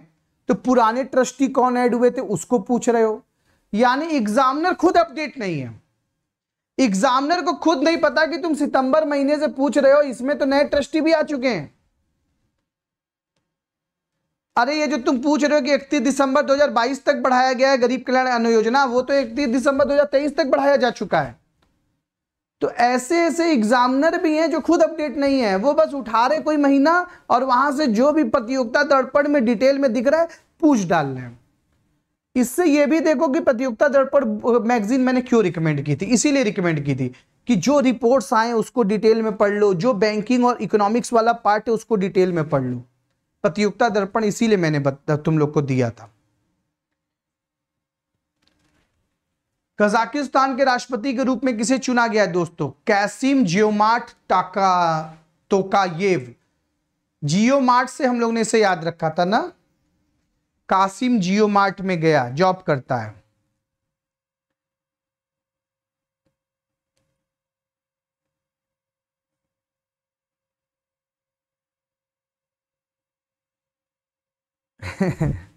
तो पुराने ट्रस्टी कौन ऐड हुए थे उसको पूछ रहे हो यानी एग्जामिनर खुद अपडेट नहीं है एग्जामिनर को खुद नहीं पता कि तुम सितंबर महीने से पूछ रहे हो इसमें तो नए ट्रस्टी भी आ चुके हैं अरे ये जो तुम पूछ रहे हो कि इकतीस दिसंबर 2022 तक बढ़ाया गया है गरीब कल्याण अन्न योजना वो तो इकतीस दिसंबर 2023 तक बढ़ाया जा चुका है तो ऐसे ऐसे एग्जामिनर भी हैं जो खुद अपडेट नहीं है वो बस उठा रहे कोई महीना और वहां से जो भी प्रतियोगिता दर्पण में डिटेल में दिख रहा है पूछ डाल रहे हैं इससे ये भी देखो कि प्रतियोगिता दर्पण मैगजीन मैंने क्यों रिकमेंड की थी इसीलिए रिकमेंड की थी कि जो रिपोर्ट्स आए उसको डिटेल में पढ़ लो जो बैंकिंग और इकोनॉमिक्स वाला पार्ट है उसको डिटेल में पढ़ लो प्रतियोगिता दर्पण इसीलिए मैंने तुम लोग को दिया था कजाकिस्तान के राष्ट्रपति के रूप में किसे चुना गया है दोस्तों कैसिम जियोमार्ट टाका तोकायेव जियोमार्ट से हम लोग ने इसे याद रखा था ना कासिम जियोमार्ट में गया जॉब करता है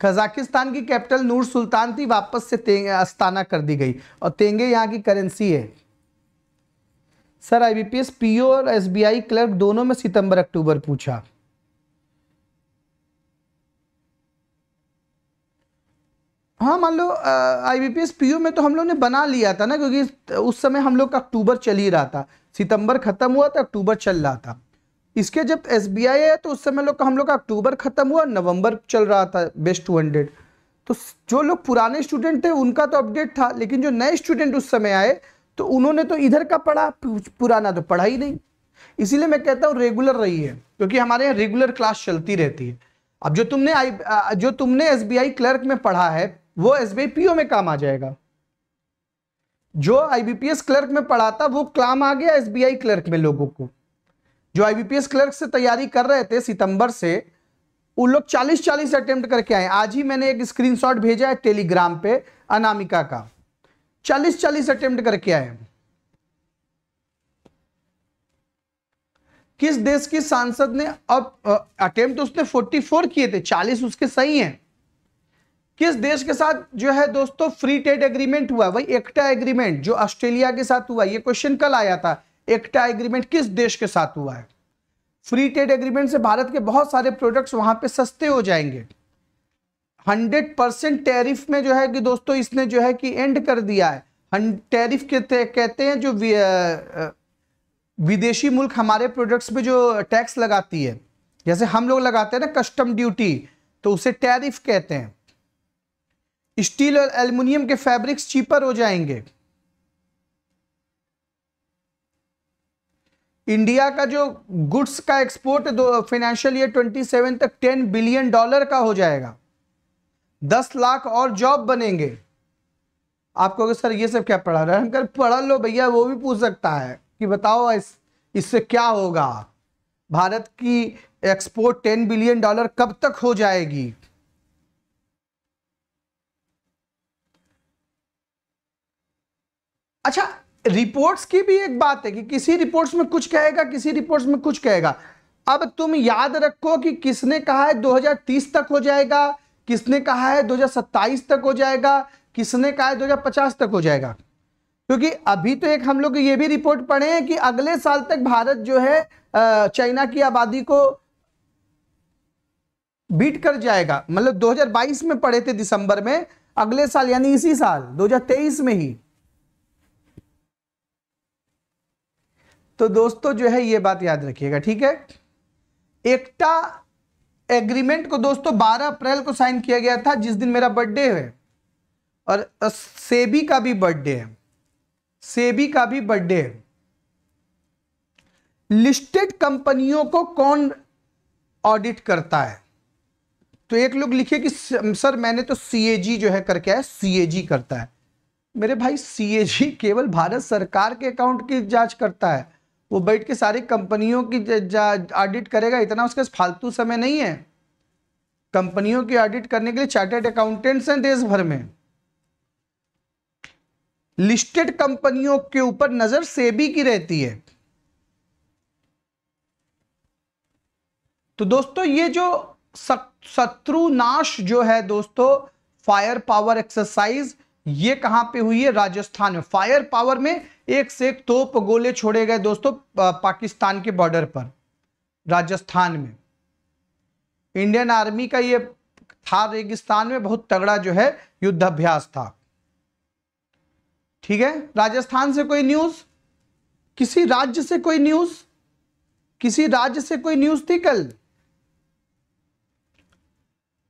कजाकिस्तान की कैपिटल नूर सुल्तान थी वापस से अस्ताना कर दी गई और तेंगे यहाँ की करेंसी है सर आईबीपीएस पीओ और एसबीआई क्लर्क दोनों में सितंबर अक्टूबर पूछा हाँ मान लो आईबीपीएस पीओ में तो हम लोग ने बना लिया था ना क्योंकि उस समय हम लोग का अक्टूबर चल ही रहा था सितंबर खत्म हुआ था अक्टूबर चल रहा था इसके जब एस बी आई है तो उस समय लोग का हम लोग का अक्टूबर ख़त्म हुआ नवंबर चल रहा था बेस्ट टू हंड्रेड तो जो लोग पुराने स्टूडेंट थे उनका तो अपडेट था लेकिन जो नए स्टूडेंट उस समय आए तो उन्होंने तो इधर का पढ़ा पुराना तो पढ़ा ही नहीं इसीलिए मैं कहता हूँ रेगुलर रही है क्योंकि हमारे यहाँ रेगुलर क्लास चलती रहती है अब जो तुमने आई जो तुमने एस क्लर्क में पढ़ा है वो एस बी में काम आ जाएगा जो आई क्लर्क में पढ़ा था वो काम आ गया एस क्लर्क में लोगों को जो आईबीपीएस क्लर्क से तैयारी कर रहे थे सितंबर से उन लोग 40 40 अटेम्प्ट करके आए आज ही मैंने एक स्क्रीनशॉट भेजा है टेलीग्राम पे अनामिका का 40 40 अटेम्प्ट करके आए किस देश की सांसद ने अब अटेम्प्ट उसने 44 किए थे 40 उसके सही हैं किस देश के साथ जो है दोस्तों फ्री ट्रेड एग्रीमेंट हुआ वही एकटा एग्रीमेंट जो ऑस्ट्रेलिया के साथ हुआ ये क्वेश्चन कल आया था एकटा एग्रीमेंट किस देश के साथ हुआ है फ्री ट्रेड एग्रीमेंट से भारत के बहुत सारे प्रोडक्ट्स वहां पे सस्ते हो जाएंगे हंड्रेड परसेंट टेरिफ में जो है कि दोस्तों इसने जो है कि एंड कर दिया है टैरिफ कहते कहते हैं जो विदेशी मुल्क हमारे प्रोडक्ट्स पे जो टैक्स लगाती है जैसे हम लोग लगाते हैं ना कस्टम ड्यूटी तो उसे टैरिफ कहते हैं स्टील और एल्यूमिनियम के फैब्रिक्स चीपर हो जाएंगे इंडिया का जो गुड्स का एक्सपोर्ट दो फाइनेंशियल ईयर 27 तक 10 बिलियन डॉलर का हो जाएगा 10 लाख और जॉब बनेंगे आपको सर ये सब क्या पढ़ा रहे है पढ़ा लो भैया वो भी पूछ सकता है कि बताओ इस इससे क्या होगा भारत की एक्सपोर्ट 10 बिलियन डॉलर कब तक हो जाएगी अच्छा रिपोर्ट्स की भी एक बात है कि किसी रिपोर्ट्स में कुछ कहेगा किसी रिपोर्ट्स में कुछ कहेगा अब तुम याद रखो कि किसने कहा है 2030 तक हो जाएगा किसने कहा है 2027 तक हो जाएगा किसने कहा है 2050 तक हो जाएगा क्योंकि अभी तो एक हम लोग ये भी रिपोर्ट पढ़े हैं कि अगले साल तक भारत जो है चाइना की आबादी को बीट कर जाएगा मतलब 2022 में पढ़े थे दिसंबर में अगले साल यानी इसी साल 2023 में ही तो दोस्तों जो है ये बात याद रखिएगा ठीक है एकता एग्रीमेंट को दोस्तों 12 अप्रैल को साइन किया गया था जिस दिन मेरा बर्थडे है और सेबी का भी बर्थडे है सेबी का भी बर्थडे है लिस्टेड कंपनियों को कौन ऑडिट करता है तो एक लोग लिखे कि सर मैंने तो सीएजी जो है करके आया सीएजी करता है मेरे भाई सीएजी केवल भारत सरकार के अकाउंट की जांच करता है वो बैठ के सारी कंपनियों की ऑडिट करेगा इतना उसके फालतू समय नहीं है कंपनियों की ऑडिट करने के लिए चार्टेड अकाउंटेंट्स हैं देश भर में लिस्टेड कंपनियों के ऊपर नजर सेबी की रहती है तो दोस्तों ये जो शत्रुनाश जो है दोस्तों फायर पावर एक्सरसाइज ये कहां पे हुई है राजस्थान में फायर पावर में एक से एक तोप गोले छोड़े गए दोस्तों पाकिस्तान के बॉर्डर पर राजस्थान में इंडियन आर्मी का ये था रेगिस्तान में बहुत तगड़ा जो है युद्धाभ्यास था ठीक है राजस्थान से कोई न्यूज किसी राज्य से कोई न्यूज किसी राज्य से कोई न्यूज थी कल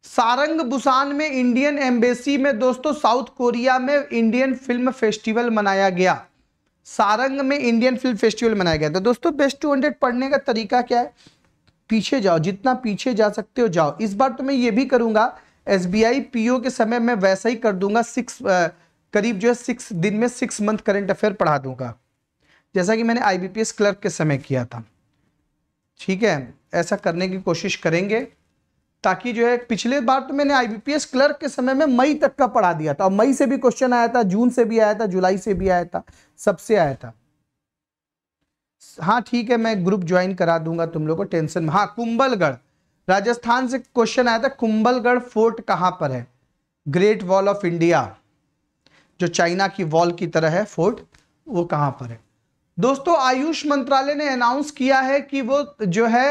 सारंग बुसान में इंडियन एम्बेसी में दोस्तों साउथ कोरिया में इंडियन फिल्म फेस्टिवल मनाया गया सारंग में इंडियन फिल्म फेस्टिवल मनाया गया था तो दोस्तों बेस्ट टू हंड्रेड पढ़ने का तरीका क्या है पीछे जाओ जितना पीछे जा सकते हो जाओ इस बार तो मैं ये भी करूंगा S B I P O के समय मैं वैसा ही कर दूंगा सिक्स करीब जो है सिक्स दिन में सिक्स मंथ करेंट अफेयर पढ़ा दूंगा जैसा कि मैंने I B P S clerk के समय किया था ठीक है ऐसा करने की कोशिश करेंगे ताकि जो है पिछले बार तो मैंने आईबीपीएस क्लर्क के समय में मई तक का पढ़ा दिया था और मई से भी क्वेश्चन आया था जून से भी आया था जुलाई से भी आया था सबसे आया था हाँ ठीक है मैं ग्रुप ज्वाइन करा दूंगा तुम लोग को टेंशन हाँ कुंभलगढ़ राजस्थान से क्वेश्चन आया था कुंभलगढ़ फोर्ट कहाँ पर है ग्रेट वॉल ऑफ इंडिया जो चाइना की वॉल की तरह है फोर्ट वो कहाँ पर है दोस्तों आयुष मंत्रालय ने अनाउंस किया है कि वो जो है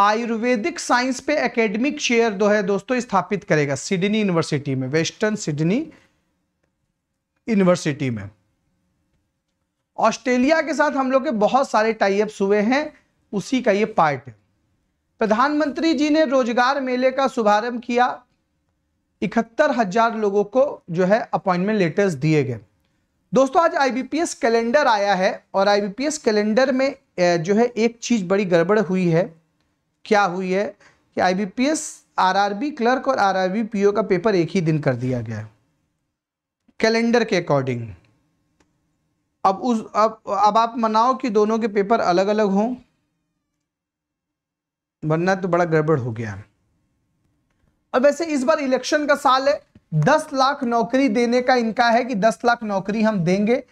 आयुर्वेदिक साइंस पे एकेडमिक चेयर दो है दोस्तों स्थापित करेगा सिडनी यूनिवर्सिटी में वेस्टर्न सिडनी यूनिवर्सिटी में ऑस्ट्रेलिया के साथ हम लोग के बहुत सारे टाइप हुए हैं उसी का ये पार्ट है प्रधानमंत्री जी ने रोजगार मेले का शुभारंभ किया इकहत्तर हजार लोगों को जो है अपॉइंटमेंट लेटर्स दिए गए दोस्तों आज आईबीपीएस कैलेंडर आया है और आईबीपीएस कैलेंडर में जो है एक चीज बड़ी गड़बड़ हुई है क्या हुई है कि आईबीपीएस आरआरबी क्लर्क और आरआरबी पीओ का पेपर एक ही दिन कर दिया गया कैलेंडर के अकॉर्डिंग अब उस अब अब आप मनाओ कि दोनों के पेपर अलग अलग हों वरना तो बड़ा गड़बड़ हो गया और वैसे इस बार इलेक्शन का साल है दस लाख नौकरी देने का इनका है कि दस लाख नौकरी हम देंगे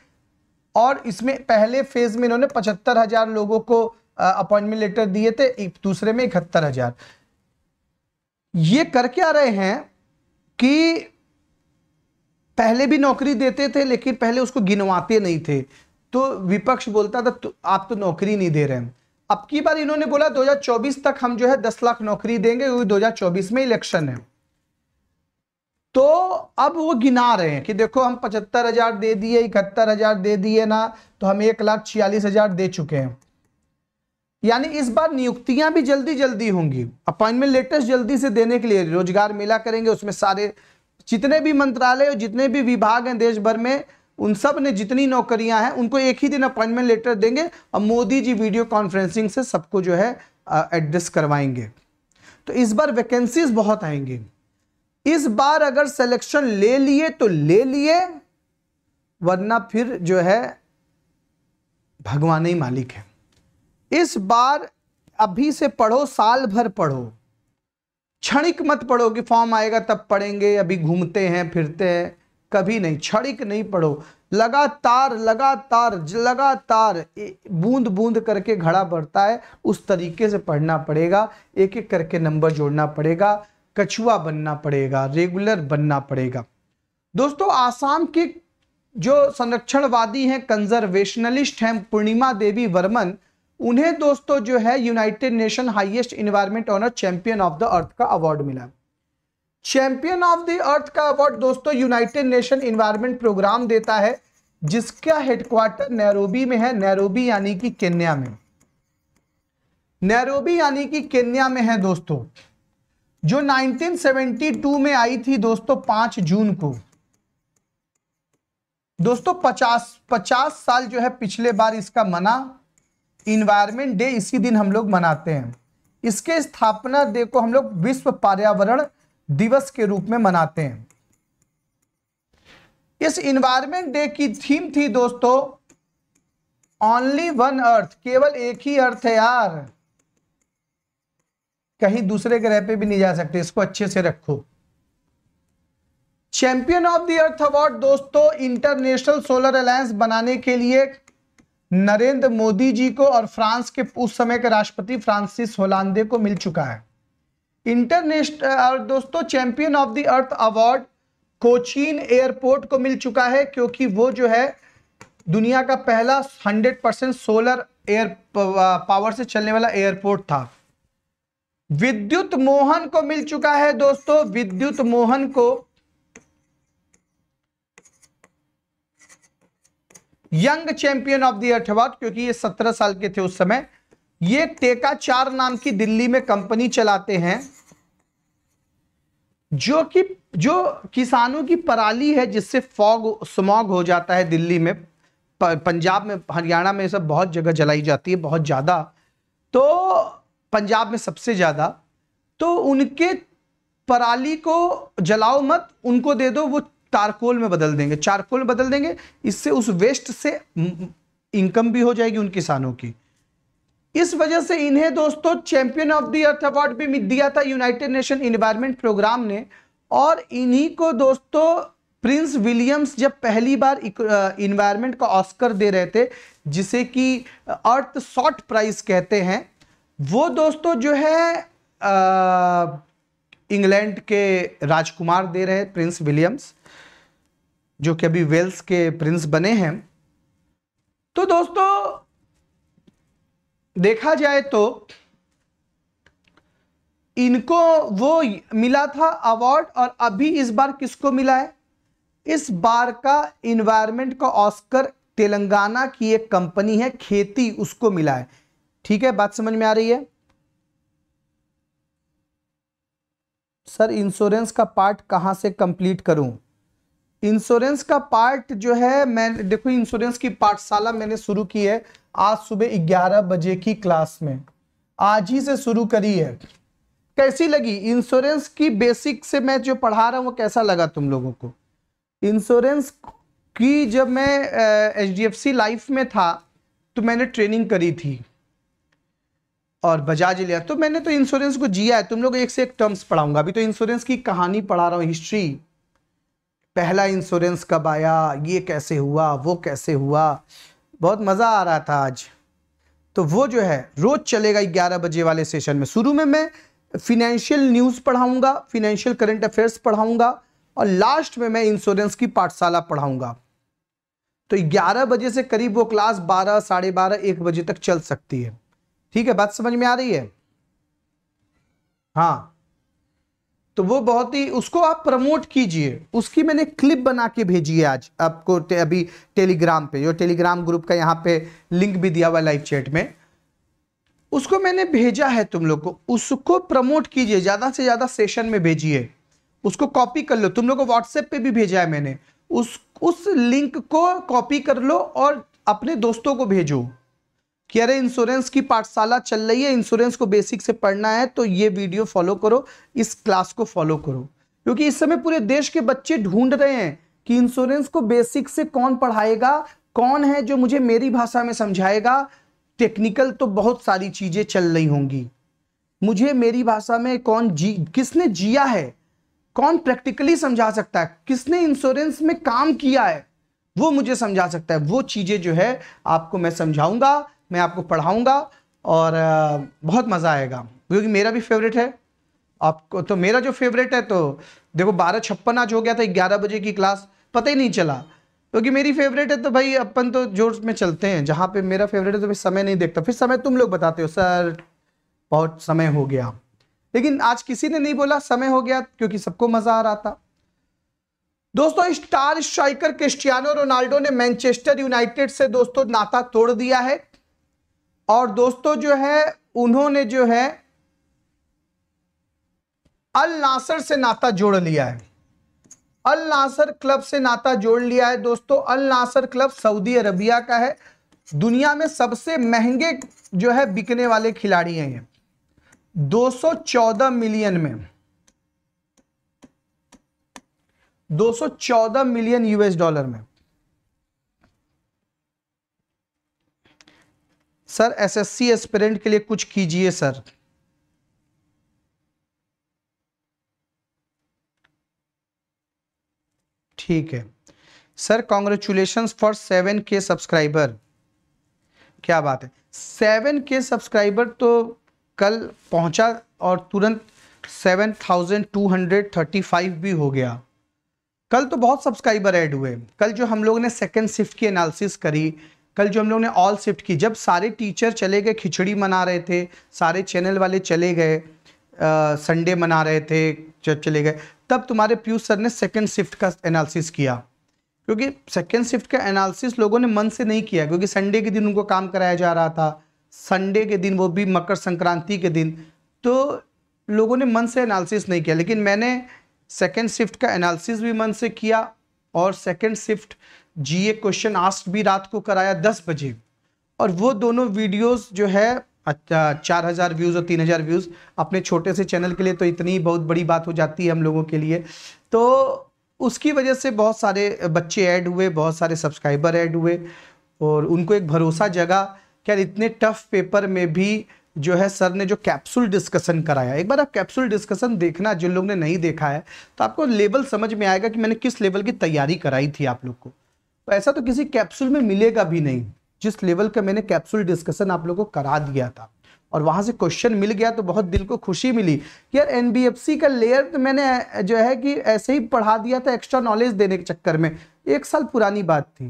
और इसमें पहले फेज में इन्होंने पचहत्तर हजार लोगों को अपॉइंटमेंट लेटर दिए थे दूसरे में इकहत्तर हजार ये करके आ रहे हैं कि पहले भी नौकरी देते थे लेकिन पहले उसको गिनवाते नहीं थे तो विपक्ष बोलता था तो आप तो नौकरी नहीं दे रहे हैं अब की बार इन्होंने बोला 2024 तक हम जो है 10 लाख नौकरी देंगे क्योंकि 2024 में इलेक्शन है तो अब वो गिना रहे हैं कि देखो हम पचहत्तर हजार दे दिए इकहत्तर हजार दे दिए ना तो हम एक लाख छियालीस हजार दे चुके हैं यानी इस बार नियुक्तियां भी जल्दी जल्दी होंगी अपॉइंटमेंट लेटेस्ट जल्दी से देने के लिए रोजगार मेला करेंगे उसमें सारे जितने भी मंत्रालय और जितने भी विभाग हैं देश भर में उन सब ने जितनी नौकरियां हैं उनको एक ही दिन अपॉइंटमेंट लेटर देंगे और मोदी जी वीडियो कॉन्फ्रेंसिंग से सबको जो है एड्रेस करवाएंगे तो इस बार वैकेंसीज बहुत आएंगे इस बार अगर सिलेक्शन ले लिए तो ले लिए वरना फिर जो है भगवान ही मालिक है इस बार अभी से पढ़ो साल भर पढ़ो क्षणिक मत पढ़ो कि फॉर्म आएगा तब पढ़ेंगे अभी घूमते हैं फिरते हैं कभी नहीं क्षणिक नहीं पढ़ो लगातार लगातार लगातार बूंद बूंद करके घड़ा बढ़ता है उस तरीके से पढ़ना पड़ेगा एक एक करके नंबर जोड़ना पड़ेगा कछुआ बनना पड़ेगा रेगुलर बनना पड़ेगा दोस्तों आसाम के जो संरक्षणवादी हैं कंजर्वेशनलिस्ट हैं पूर्णिमा देवी वर्मन उन्हें दोस्तों जो है United Nation highest environment honour champion of the earth का अवार्ड मिला चैंपियन ऑफ द अर्थ का अवार्ड दोस्तों यूनाइटेड नेशन इन्वायरमेंट प्रोग्राम देता है जिसका हेडक्वार्टर नैरोबी में है नैरोबी यानी कि केन्या में नैरोबी यानी कि केन्या में है दोस्तों जो 1972 में आई थी दोस्तों पांच जून को दोस्तों पचास पचास साल जो है पिछले बार इसका मना इन्वायरमेंट डे इसी दिन हम लोग मनाते हैं इसके स्थापना डे को हम लोग विश्व पर्यावरण दिवस के रूप में मनाते हैं इस इन्वायरमेंट डे की थीम थी दोस्तों ओनली वन अर्थ केवल एक ही अर्थ है यार कहीं दूसरे ग्रह पे भी नहीं जा सकते इसको अच्छे से रखो champion of the earth award दोस्तों इंटरनेशनल सोलर अलायंस बनाने के लिए नरेंद्र मोदी जी को और फ्रांस के उस समय के राष्ट्रपति फ्रांसिस होलांदे को मिल चुका है इंटरनेशनल और दोस्तों champion of the earth award Cochin airport को मिल चुका है क्योंकि वो जो है दुनिया का पहला 100 परसेंट सोलर एयर पावर से चलने वाला एयरपोर्ट था विद्युत मोहन को मिल चुका है दोस्तों विद्युत मोहन को young champion of the award क्योंकि ये सत्रह साल के थे उस समय ये टेका चार नाम की दिल्ली में कंपनी चलाते हैं जो कि जो किसानों की पराली है जिससे फॉग स्मॉग हो जाता है दिल्ली में पंजाब में हरियाणा में सब बहुत जगह जलाई जाती है बहुत ज़्यादा तो पंजाब में सबसे ज़्यादा तो उनके पराली को जलाओ मत उनको दे दो वो तारकोल में बदल देंगे चारकोल में बदल देंगे इससे उस वेस्ट से इनकम भी हो जाएगी उन किसानों की इस वजह से इन्हें दोस्तों champion of the earth award भी दिया था यूनाइटेड नेशन इन्वायरमेंट प्रोग्राम ने और इन्हीं को दोस्तों प्रिंस विलियम्स जब पहली बार इन्वायरमेंट का ऑस्कर दे रहे थे जिसे कि अर्थ शॉर्ट प्राइज कहते हैं वो दोस्तों जो है इंग्लैंड के राजकुमार दे रहे प्रिंस विलियम्स जो कि अभी वेल्स के प्रिंस बने हैं तो दोस्तों देखा जाए तो इनको वो मिला था अवार्ड और अभी इस बार किसको मिला है इस बार का इन्वायरमेंट का ऑस्कर तेलंगाना की एक कंपनी है खेती उसको मिला है ठीक है बात समझ में आ रही है सर इंश्योरेंस का पार्ट कहां से कंप्लीट करूं इंश्योरेंस का पार्ट जो है मैं देखो इंश्योरेंस की पाठशाला मैंने शुरू की है आज सुबह 11 बजे की क्लास में आज ही से शुरू करी है कैसी लगी इंश्योरेंस की बेसिक से मैं जो पढ़ा रहा हूँ वो कैसा लगा तुम लोगों को इंश्योरेंस की जब मैं H D F C life में था तो मैंने ट्रेनिंग करी थी और बजाज लिया तो मैंने तो इंश्योरेंस को जिया है तुम लोग एक से एक टर्म्स पढ़ाऊंगा अभी तो इंश्योरेंस की कहानी पढ़ा रहा हूँ हिस्ट्री पहला इंश्योरेंस कब आया ये कैसे हुआ वो कैसे हुआ बहुत मज़ा आ रहा था आज तो वो जो है रोज़ चलेगा ग्यारह बजे वाले सेशन में शुरू में मैं फिनेंशियल न्यूज़ पढ़ाऊँगा फिनेंशियल करंट अफेयर्स पढ़ाऊँगा और लास्ट में मैं इंश्योरेंस की पाठशाला पढ़ाऊँगा तो 11 बजे से करीब वो क्लास 12 साढ़े बारह एक बजे तक चल सकती है ठीक है बात समझ में आ रही है हाँ तो वो बहुत ही उसको आप प्रमोट कीजिए उसकी मैंने क्लिप बना के भेजी है आज आपको ते, अभी टेलीग्राम पे जो टेलीग्राम ग्रुप का यहाँ पे लिंक भी दिया हुआ लाइव चैट में उसको मैंने भेजा है तुम लोग को उसको प्रमोट कीजिए ज़्यादा से ज़्यादा सेशन में भेजिए उसको कॉपी कर लो तुम लोग को व्हाट्सएप पे भी भेजा है मैंने उस उस लिंक को कॉपी कर लो और अपने दोस्तों को भेजो कि अरे इंश्योरेंस की पाठशाला चल रही है इंश्योरेंस को बेसिक से पढ़ना है तो ये वीडियो फॉलो करो इस क्लास को फॉलो करो क्योंकि इस समय पूरे देश के बच्चे ढूंढ रहे हैं कि इंश्योरेंस को बेसिक से कौन पढ़ाएगा कौन है जो मुझे मेरी भाषा में समझाएगा टेक्निकल तो बहुत सारी चीजें चल रही होंगी मुझे मेरी भाषा में कौन जी किसने जिया है कौन प्रैक्टिकली समझा सकता है किसने इंश्योरेंस में काम किया है वो मुझे समझा सकता है वो चीजें जो है आपको मैं समझाऊंगा मैं आपको पढ़ाऊँगा और बहुत मज़ा आएगा क्योंकि मेरा भी फेवरेट है आपको तो मेरा जो फेवरेट है तो देखो बारह छप्पन आज हो गया था ग्यारह बजे की क्लास पता ही नहीं चला क्योंकि तो मेरी फेवरेट है तो भाई अपन तो जोर में चलते हैं जहाँ पे मेरा फेवरेट है तो मैं समय नहीं देखता फिर समय तुम लोग बताते हो सर बहुत समय हो गया लेकिन आज किसी ने नहीं बोला समय हो गया क्योंकि सबको मजा आ रहा था दोस्तों स्टार स्ट्राइकर क्रिस्टियानो रोनाल्डो ने मैनचेस्टर यूनाइटेड से दोस्तों नाता तोड़ दिया है और दोस्तों जो है उन्होंने जो है अल नासर से नाता जोड़ लिया है अल नासर क्लब से नाता जोड़ लिया है दोस्तों Al Nassr club Saudi Arabia का है दुनिया में सबसे महंगे जो है बिकने वाले खिलाड़ी हैं ये 214 मिलियन में 214 मिलियन यूएस डॉलर में सर एसएससी एस्पिरेंट के लिए कुछ कीजिए सर ठीक है सर कॉन्ग्रेचुलेशन फॉर सेवन के सब्सक्राइबर क्या बात है सेवन के सब्सक्राइबर तो कल पहुंचा और तुरंत seven thousand two hundred thirty five भी हो गया कल तो बहुत सब्सक्राइबर ऐड हुए कल जो हम लोग ने सेकेंड शिफ्ट की एनालिसिस करी कल जो हम लोग ने ऑल शिफ्ट की जब सारे टीचर चले गए खिचड़ी मना रहे थे सारे चैनल वाले चले गए संडे मना रहे थे जब चले गए तब तुम्हारे पीयूष सर ने सेकेंड शिफ्ट का एनालिसिस किया क्योंकि सेकेंड शिफ्ट का एनालिसिस लोगों ने मन से नहीं किया क्योंकि संडे के दिन उनको काम कराया जा रहा था संडे के दिन वो भी मकर संक्रांति के दिन तो लोगों ने मन से एनालिसिस नहीं किया लेकिन मैंने सेकेंड शिफ्ट का एनालिसिस भी मन से किया और second shift G A question ask भी रात को कराया दस बजे और वो दोनों वीडियोस जो है अच्छा, चार हज़ार व्यूज़ और तीन हज़ार व्यूज़ अपने छोटे से चैनल के लिए तो इतनी ही बहुत बड़ी बात हो जाती है हम लोगों के लिए तो उसकी वजह से बहुत सारे बच्चे ऐड हुए बहुत सारे सब्सक्राइबर ऐड हुए और उनको एक भरोसा जगा कि यार इतने टफ पेपर में भी जो है सर ने जो कैप्सूल डिस्कशन कराया एक बार आप कैप्सूल डिस्कशन देखना जिन लोग ने नहीं देखा है तो आपको लेवल समझ में आएगा कि मैंने किस लेवल की तैयारी कराई थी आप लोग को तो ऐसा तो किसी कैप्सूल में मिलेगा भी नहीं जिस लेवल का मैंने कैप्सूल डिस्कशन आप लोगों को करा दिया था और वहाँ से क्वेश्चन मिल गया तो बहुत दिल को खुशी मिली कि यार एन का लेयर तो मैंने जो है कि ऐसे ही पढ़ा दिया था एक्स्ट्रा नॉलेज देने के चक्कर में एक साल पुरानी बात थी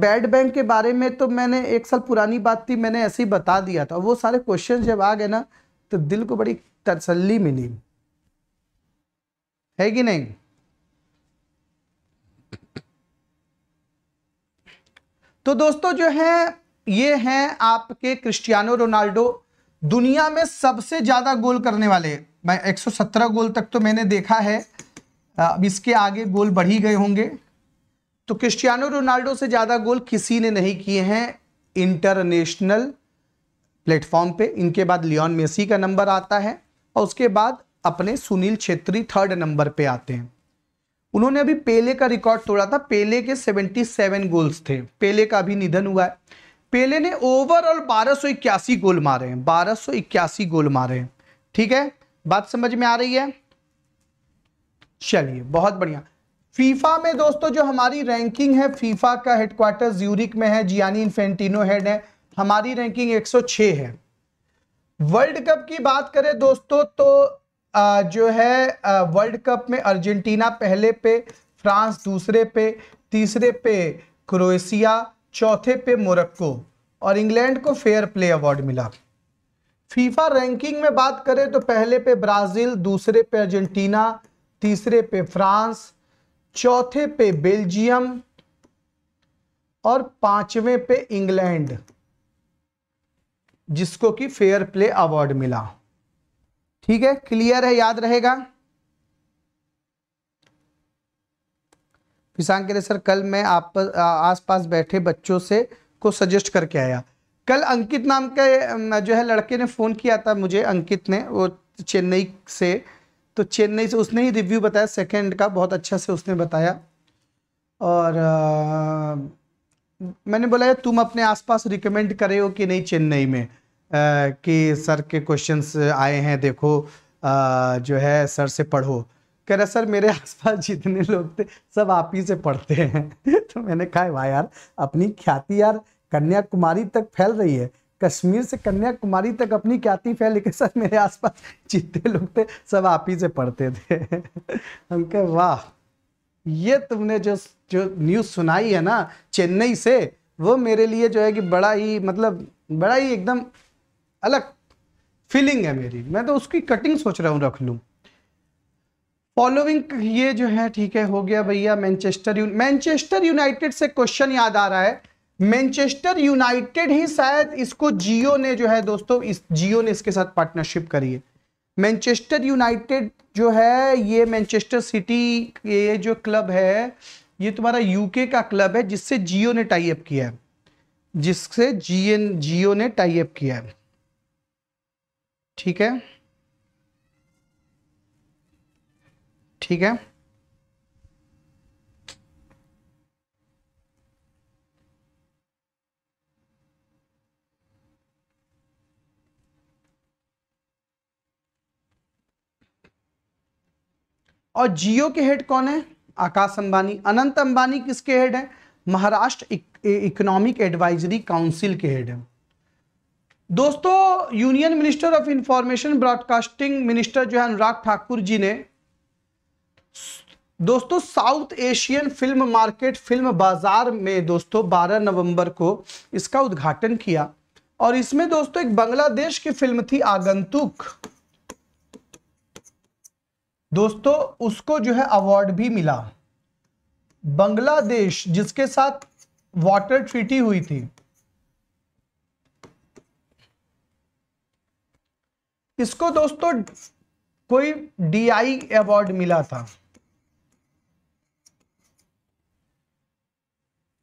बैड बैंक के बारे में तो मैंने एक साल पुरानी बात थी मैंने ऐसे ही बता दिया था वो सारे क्वेश्चन जब आ गए ना तो दिल को बड़ी तसल्ली मिली है कि नहीं तो दोस्तों जो है ये हैं आपके क्रिस्टियानो रोनाल्डो दुनिया में सबसे ज़्यादा गोल करने वाले मैं 117 गोल तक तो मैंने देखा है अब इसके आगे गोल बढ़ ही गए होंगे तो क्रिस्टियानो रोनाल्डो से ज़्यादा गोल किसी ने नहीं किए हैं इंटरनेशनल प्लेटफॉर्म पे इनके बाद लियोन मेसी का नंबर आता है और उसके बाद अपने सुनील छेत्री थर्ड नंबर पे आते हैं उन्होंने अभी पेले का रिकॉर्ड तोड़ा था पेले के 77 गोल्स थे पेले का भी निधन हुआ है पेले ने ओवरऑल बारह गोल मारे हैं बारह गोल मारे हैं ठीक है बात समझ में आ रही है चलिए बहुत बढ़िया फीफा में दोस्तों जो हमारी रैंकिंग है फीफा का हेडक्वार्टर ज्यूरिक में है जियानी इन्फेंटिनो हेड है हमारी रैंकिंग 106 है वर्ल्ड कप की बात करें दोस्तों तो जो है वर्ल्ड कप में अर्जेंटीना पहले पे फ्रांस दूसरे पे तीसरे पे क्रोएशिया चौथे पे मोरक्को और इंग्लैंड को फेयर प्ले अवार्ड मिला फीफा रैंकिंग में बात करें तो पहले पे ब्राज़ील दूसरे पे अर्जेंटीना तीसरे पे फ्रांस चौथे पे बेल्जियम और पांचवें पे इंग्लैंड जिसको कि फेयर प्ले अवार्ड मिला ठीक है क्लियर है याद रहेगा पिसांग कह रहे सर कल मैं आप आसपास बैठे बच्चों से को सजेस्ट करके आया कल अंकित नाम के जो है लड़के ने फ़ोन किया था मुझे अंकित ने वो चेन्नई से तो चेन्नई से उसने ही रिव्यू बताया सेकंड का बहुत अच्छा से उसने बताया और आ, मैंने बोला तुम अपने आसपास रिकमेंड करे हो कि नहीं चेन्नई में कि सर के क्वेश्चंस आए हैं देखो आ, जो है सर से पढ़ो कह रहे सर मेरे आसपास जितने लोग थे सब आप ही से पढ़ते हैं तो मैंने कहा वाह यार अपनी ख्याति यार कन्याकुमारी तक फैल रही है कश्मीर से कन्याकुमारी तक अपनी ख्याति फैली के सर मेरे आसपास जितने लोग थे सब आप ही से पढ़ते थे हम कह वाह ये तुमने जो जो न्यूज़ सुनाई है ना चेन्नई से वो मेरे लिए जो है कि बड़ा ही मतलब बड़ा ही एकदम अलग फीलिंग है मेरी मैं तो उसकी कटिंग सोच रहा हूँ रख लूँ फॉलोइंग ये जो है ठीक है हो गया भैया मैनचेस्टर मैनचेस्टर यूनाइटेड से क्वेश्चन याद आ रहा है मैनचेस्टर यूनाइटेड ही शायद इसको जियो ने जो है दोस्तों इस जियो ने इसके साथ पार्टनरशिप करी है मैनचेस्टर यूनाइटेड जो है ये मैनचेस्टर सिटी ये जो क्लब है ये तुम्हारा यूके का क्लब है जिससे जियो ने टाई अप किया है जिससे जी जियो ने टाई अप किया है ठीक है ठीक है और जियो के हेड कौन है आकाश अंबानी अनंत अंबानी किसके हेड है महाराष्ट्र इक, इकोनॉमिक एडवाइजरी काउंसिल के हेड है दोस्तों union minister of information broadcasting minister जो है अनुराग ठाकुर जी ने दोस्तों South Asian film market film Bazaar में दोस्तों 12 नवंबर को इसका उद्घाटन किया और इसमें दोस्तों एक बांग्लादेश की फिल्म थी आगंतुक दोस्तों उसको जो है अवार्ड भी मिला बांग्लादेश जिसके साथ वाटर ट्रीटी हुई थी इसको दोस्तों कोई डीआई अवार्ड मिला था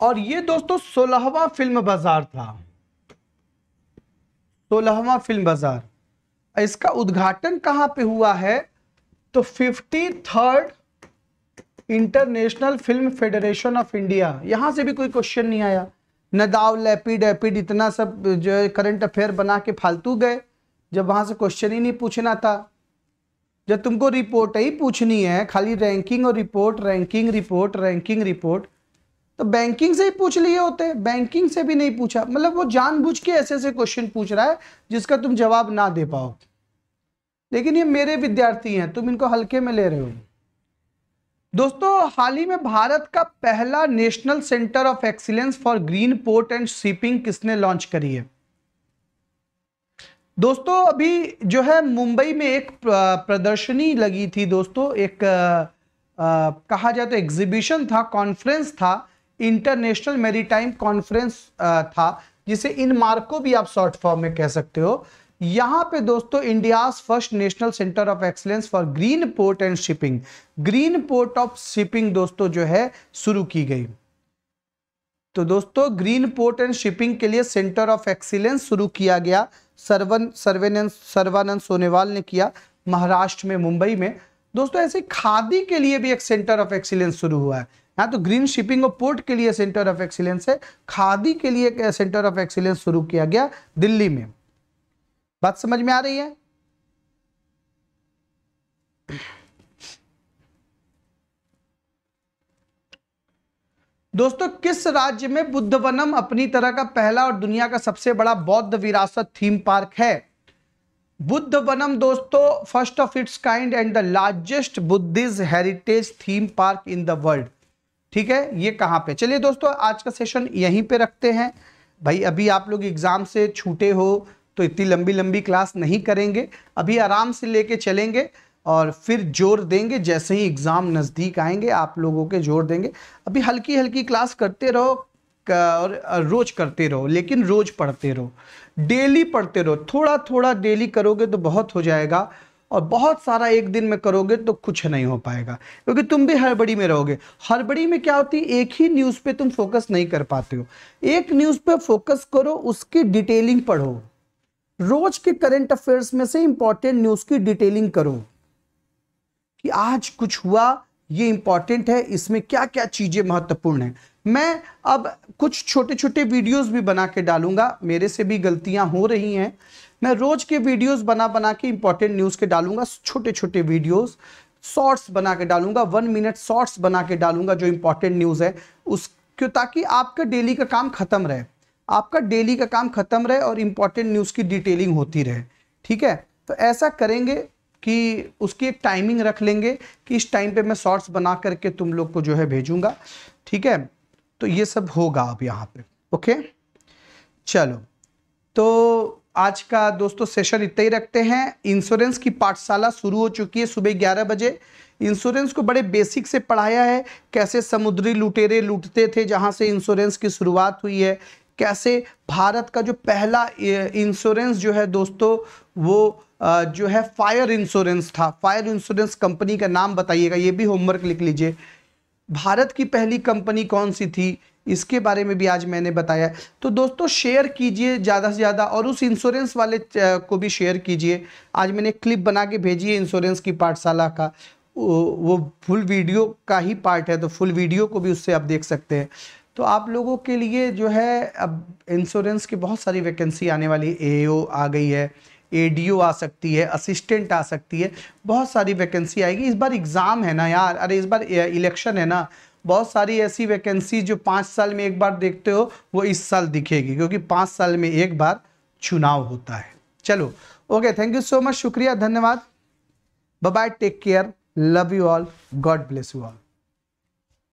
और ये दोस्तों सोलहवा फिल्म बाजार था सोलहवा फिल्म बाजार इसका उद्घाटन कहां पे हुआ है तो fifty third international film federation of India यहां से भी कोई क्वेश्चन नहीं आया नदाव लैपिड एपिड इतना सब जो करंट अफेयर बना के फालतू गए जब वहाँ से क्वेश्चन ही नहीं पूछना था जब तुमको रिपोर्ट ही पूछनी है खाली रैंकिंग और report ranking report ranking report तो बैंकिंग से ही पूछ लिए होते बैंकिंग से भी नहीं पूछा मतलब वो जानबूझ के ऐसे ऐसे क्वेश्चन पूछ रहा है जिसका तुम जवाब ना दे पाओ लेकिन ये मेरे विद्यार्थी हैं तुम इनको हल्के में ले रहे हो दोस्तों हाल ही में भारत का पहला national centre of excellence for green port and shipping किसने लॉन्च करी है दोस्तों अभी जो है मुंबई में एक प्रदर्शनी लगी थी दोस्तों एक आ, कहा जाए तो एग्जीबिशन था कॉन्फ्रेंस था इंटरनेशनल मेरीटाइम कॉन्फ्रेंस था जिसे इन मार्को भी आप शॉर्ट फॉर्म में कह सकते हो यहाँ पे दोस्तों India's first national centre of excellence for green port and shipping green port of shipping दोस्तों जो है शुरू की गई तो दोस्तों ग्रीन पोर्ट एंड शिपिंग के लिए सेंटर ऑफ एक्सीलेंस शुरू किया गया सर्वन सर्वेनेंस सर्वानंद सोनेवाल ने किया महाराष्ट्र में मुंबई में दोस्तों ऐसे खादी के लिए भी एक सेंटर ऑफ एक्सीलेंस शुरू हुआ है यहाँ तो ग्रीन शिपिंग और पोर्ट के लिए सेंटर ऑफ एक्सीलेंस है खादी के लिए सेंटर ऑफ एक्सीलेंस शुरू किया गया दिल्ली में बात समझ में आ रही है दोस्तों किस राज्य में बुद्ध वनम अपनी तरह का पहला और दुनिया का सबसे बड़ा बौद्ध विरासत थीम पार्क है वनम दोस्तों first of its kind and the largest Buddhist heritage theme park in the world ठीक है ये कहाँ पे चलिए दोस्तों आज का सेशन यहीं पे रखते हैं भाई अभी आप लोग एग्जाम से छूटे हो तो इतनी लंबी लंबी क्लास नहीं करेंगे अभी आराम से लेके चलेंगे और फिर जोर देंगे जैसे ही एग्ज़ाम नज़दीक आएंगे आप लोगों के जोर देंगे अभी हल्की हल्की क्लास करते रहो और रोज़ करते रहो लेकिन रोज़ पढ़ते रहो डेली पढ़ते रहो थोड़ा थोड़ा डेली करोगे तो बहुत हो जाएगा और बहुत सारा एक दिन में करोगे तो कुछ नहीं हो पाएगा क्योंकि तुम भी हड़बड़ी में रहोगे हड़बड़ी में क्या होती है एक ही न्यूज़ पे तुम फोकस नहीं कर पाते हो एक न्यूज़ पे फोकस करो उसकी डिटेलिंग पढ़ो रोज के करेंट अफेयर्स में से इंपॉर्टेंट न्यूज़ की डिटेलिंग करो कि आज कुछ हुआ ये इंपॉर्टेंट है इसमें क्या क्या चीज़ें महत्वपूर्ण हैं मैं अब कुछ छोटे छोटे वीडियोस भी बना के डालूंगा मेरे से भी गलतियां हो रही हैं मैं रोज़ के वीडियोस बना बना के इम्पॉर्टेंट न्यूज़ के डालूंगा छोटे छोटे वीडियोस शॉर्ट्स बना के डालूंगा वन मिनट शॉर्ट्स बना के डालूंगा जो इंपॉर्टेंट न्यूज़ है उस क्यों ताकि आपका डेली का काम ख़त्म रहे आपका डेली का काम ख़त्म रहे और इंपॉर्टेंट न्यूज़ की डिटेलिंग होती रहे ठीक है तो ऐसा करेंगे कि उसकी एक टाइमिंग रख लेंगे कि इस टाइम पे मैं शॉर्ट्स बना करके तुम लोग को जो है भेजूंगा ठीक है तो ये सब होगा अब यहाँ पे ओके चलो तो आज का दोस्तों सेशन इतना ही रखते हैं इंश्योरेंस की पाठशाला शुरू हो चुकी है सुबह ग्यारह बजे इंश्योरेंस को बड़े बेसिक से पढ़ाया है कैसे समुद्री लुटेरे लूटते थे जहाँ से इंश्योरेंस की शुरुआत हुई है कैसे भारत का जो पहला इंश्योरेंस जो है दोस्तों वो जो है फायर इंश्योरेंस था फायर इंश्योरेंस कंपनी का नाम बताइएगा ये भी होमवर्क लिख लीजिए भारत की पहली कंपनी कौन सी थी इसके बारे में भी आज मैंने बताया तो दोस्तों शेयर कीजिए ज़्यादा से ज़्यादा और उस इंश्योरेंस वाले को भी शेयर कीजिए आज मैंने क्लिप बना के भेजी है इंश्योरेंस की पाठशाला का वो फुल वीडियो का ही पार्ट है तो फुल वीडियो को भी उससे आप देख सकते हैं तो आप लोगों के लिए जो है अब इंश्योरेंस की बहुत सारी वैकेंसी आने वाली ए आ गई है एडीओ आ सकती है असिस्टेंट आ सकती है बहुत सारी वैकेंसी आएगी इस बार एग्ज़ाम है ना यार अरे इस बार इलेक्शन है ना बहुत सारी ऐसी वैकेंसी जो पाँच साल में एक बार देखते हो वो इस साल दिखेगी क्योंकि पाँच साल में एक बार चुनाव होता है चलो okay thank you so much शुक्रिया धन्यवाद bye take care love you all God bless you all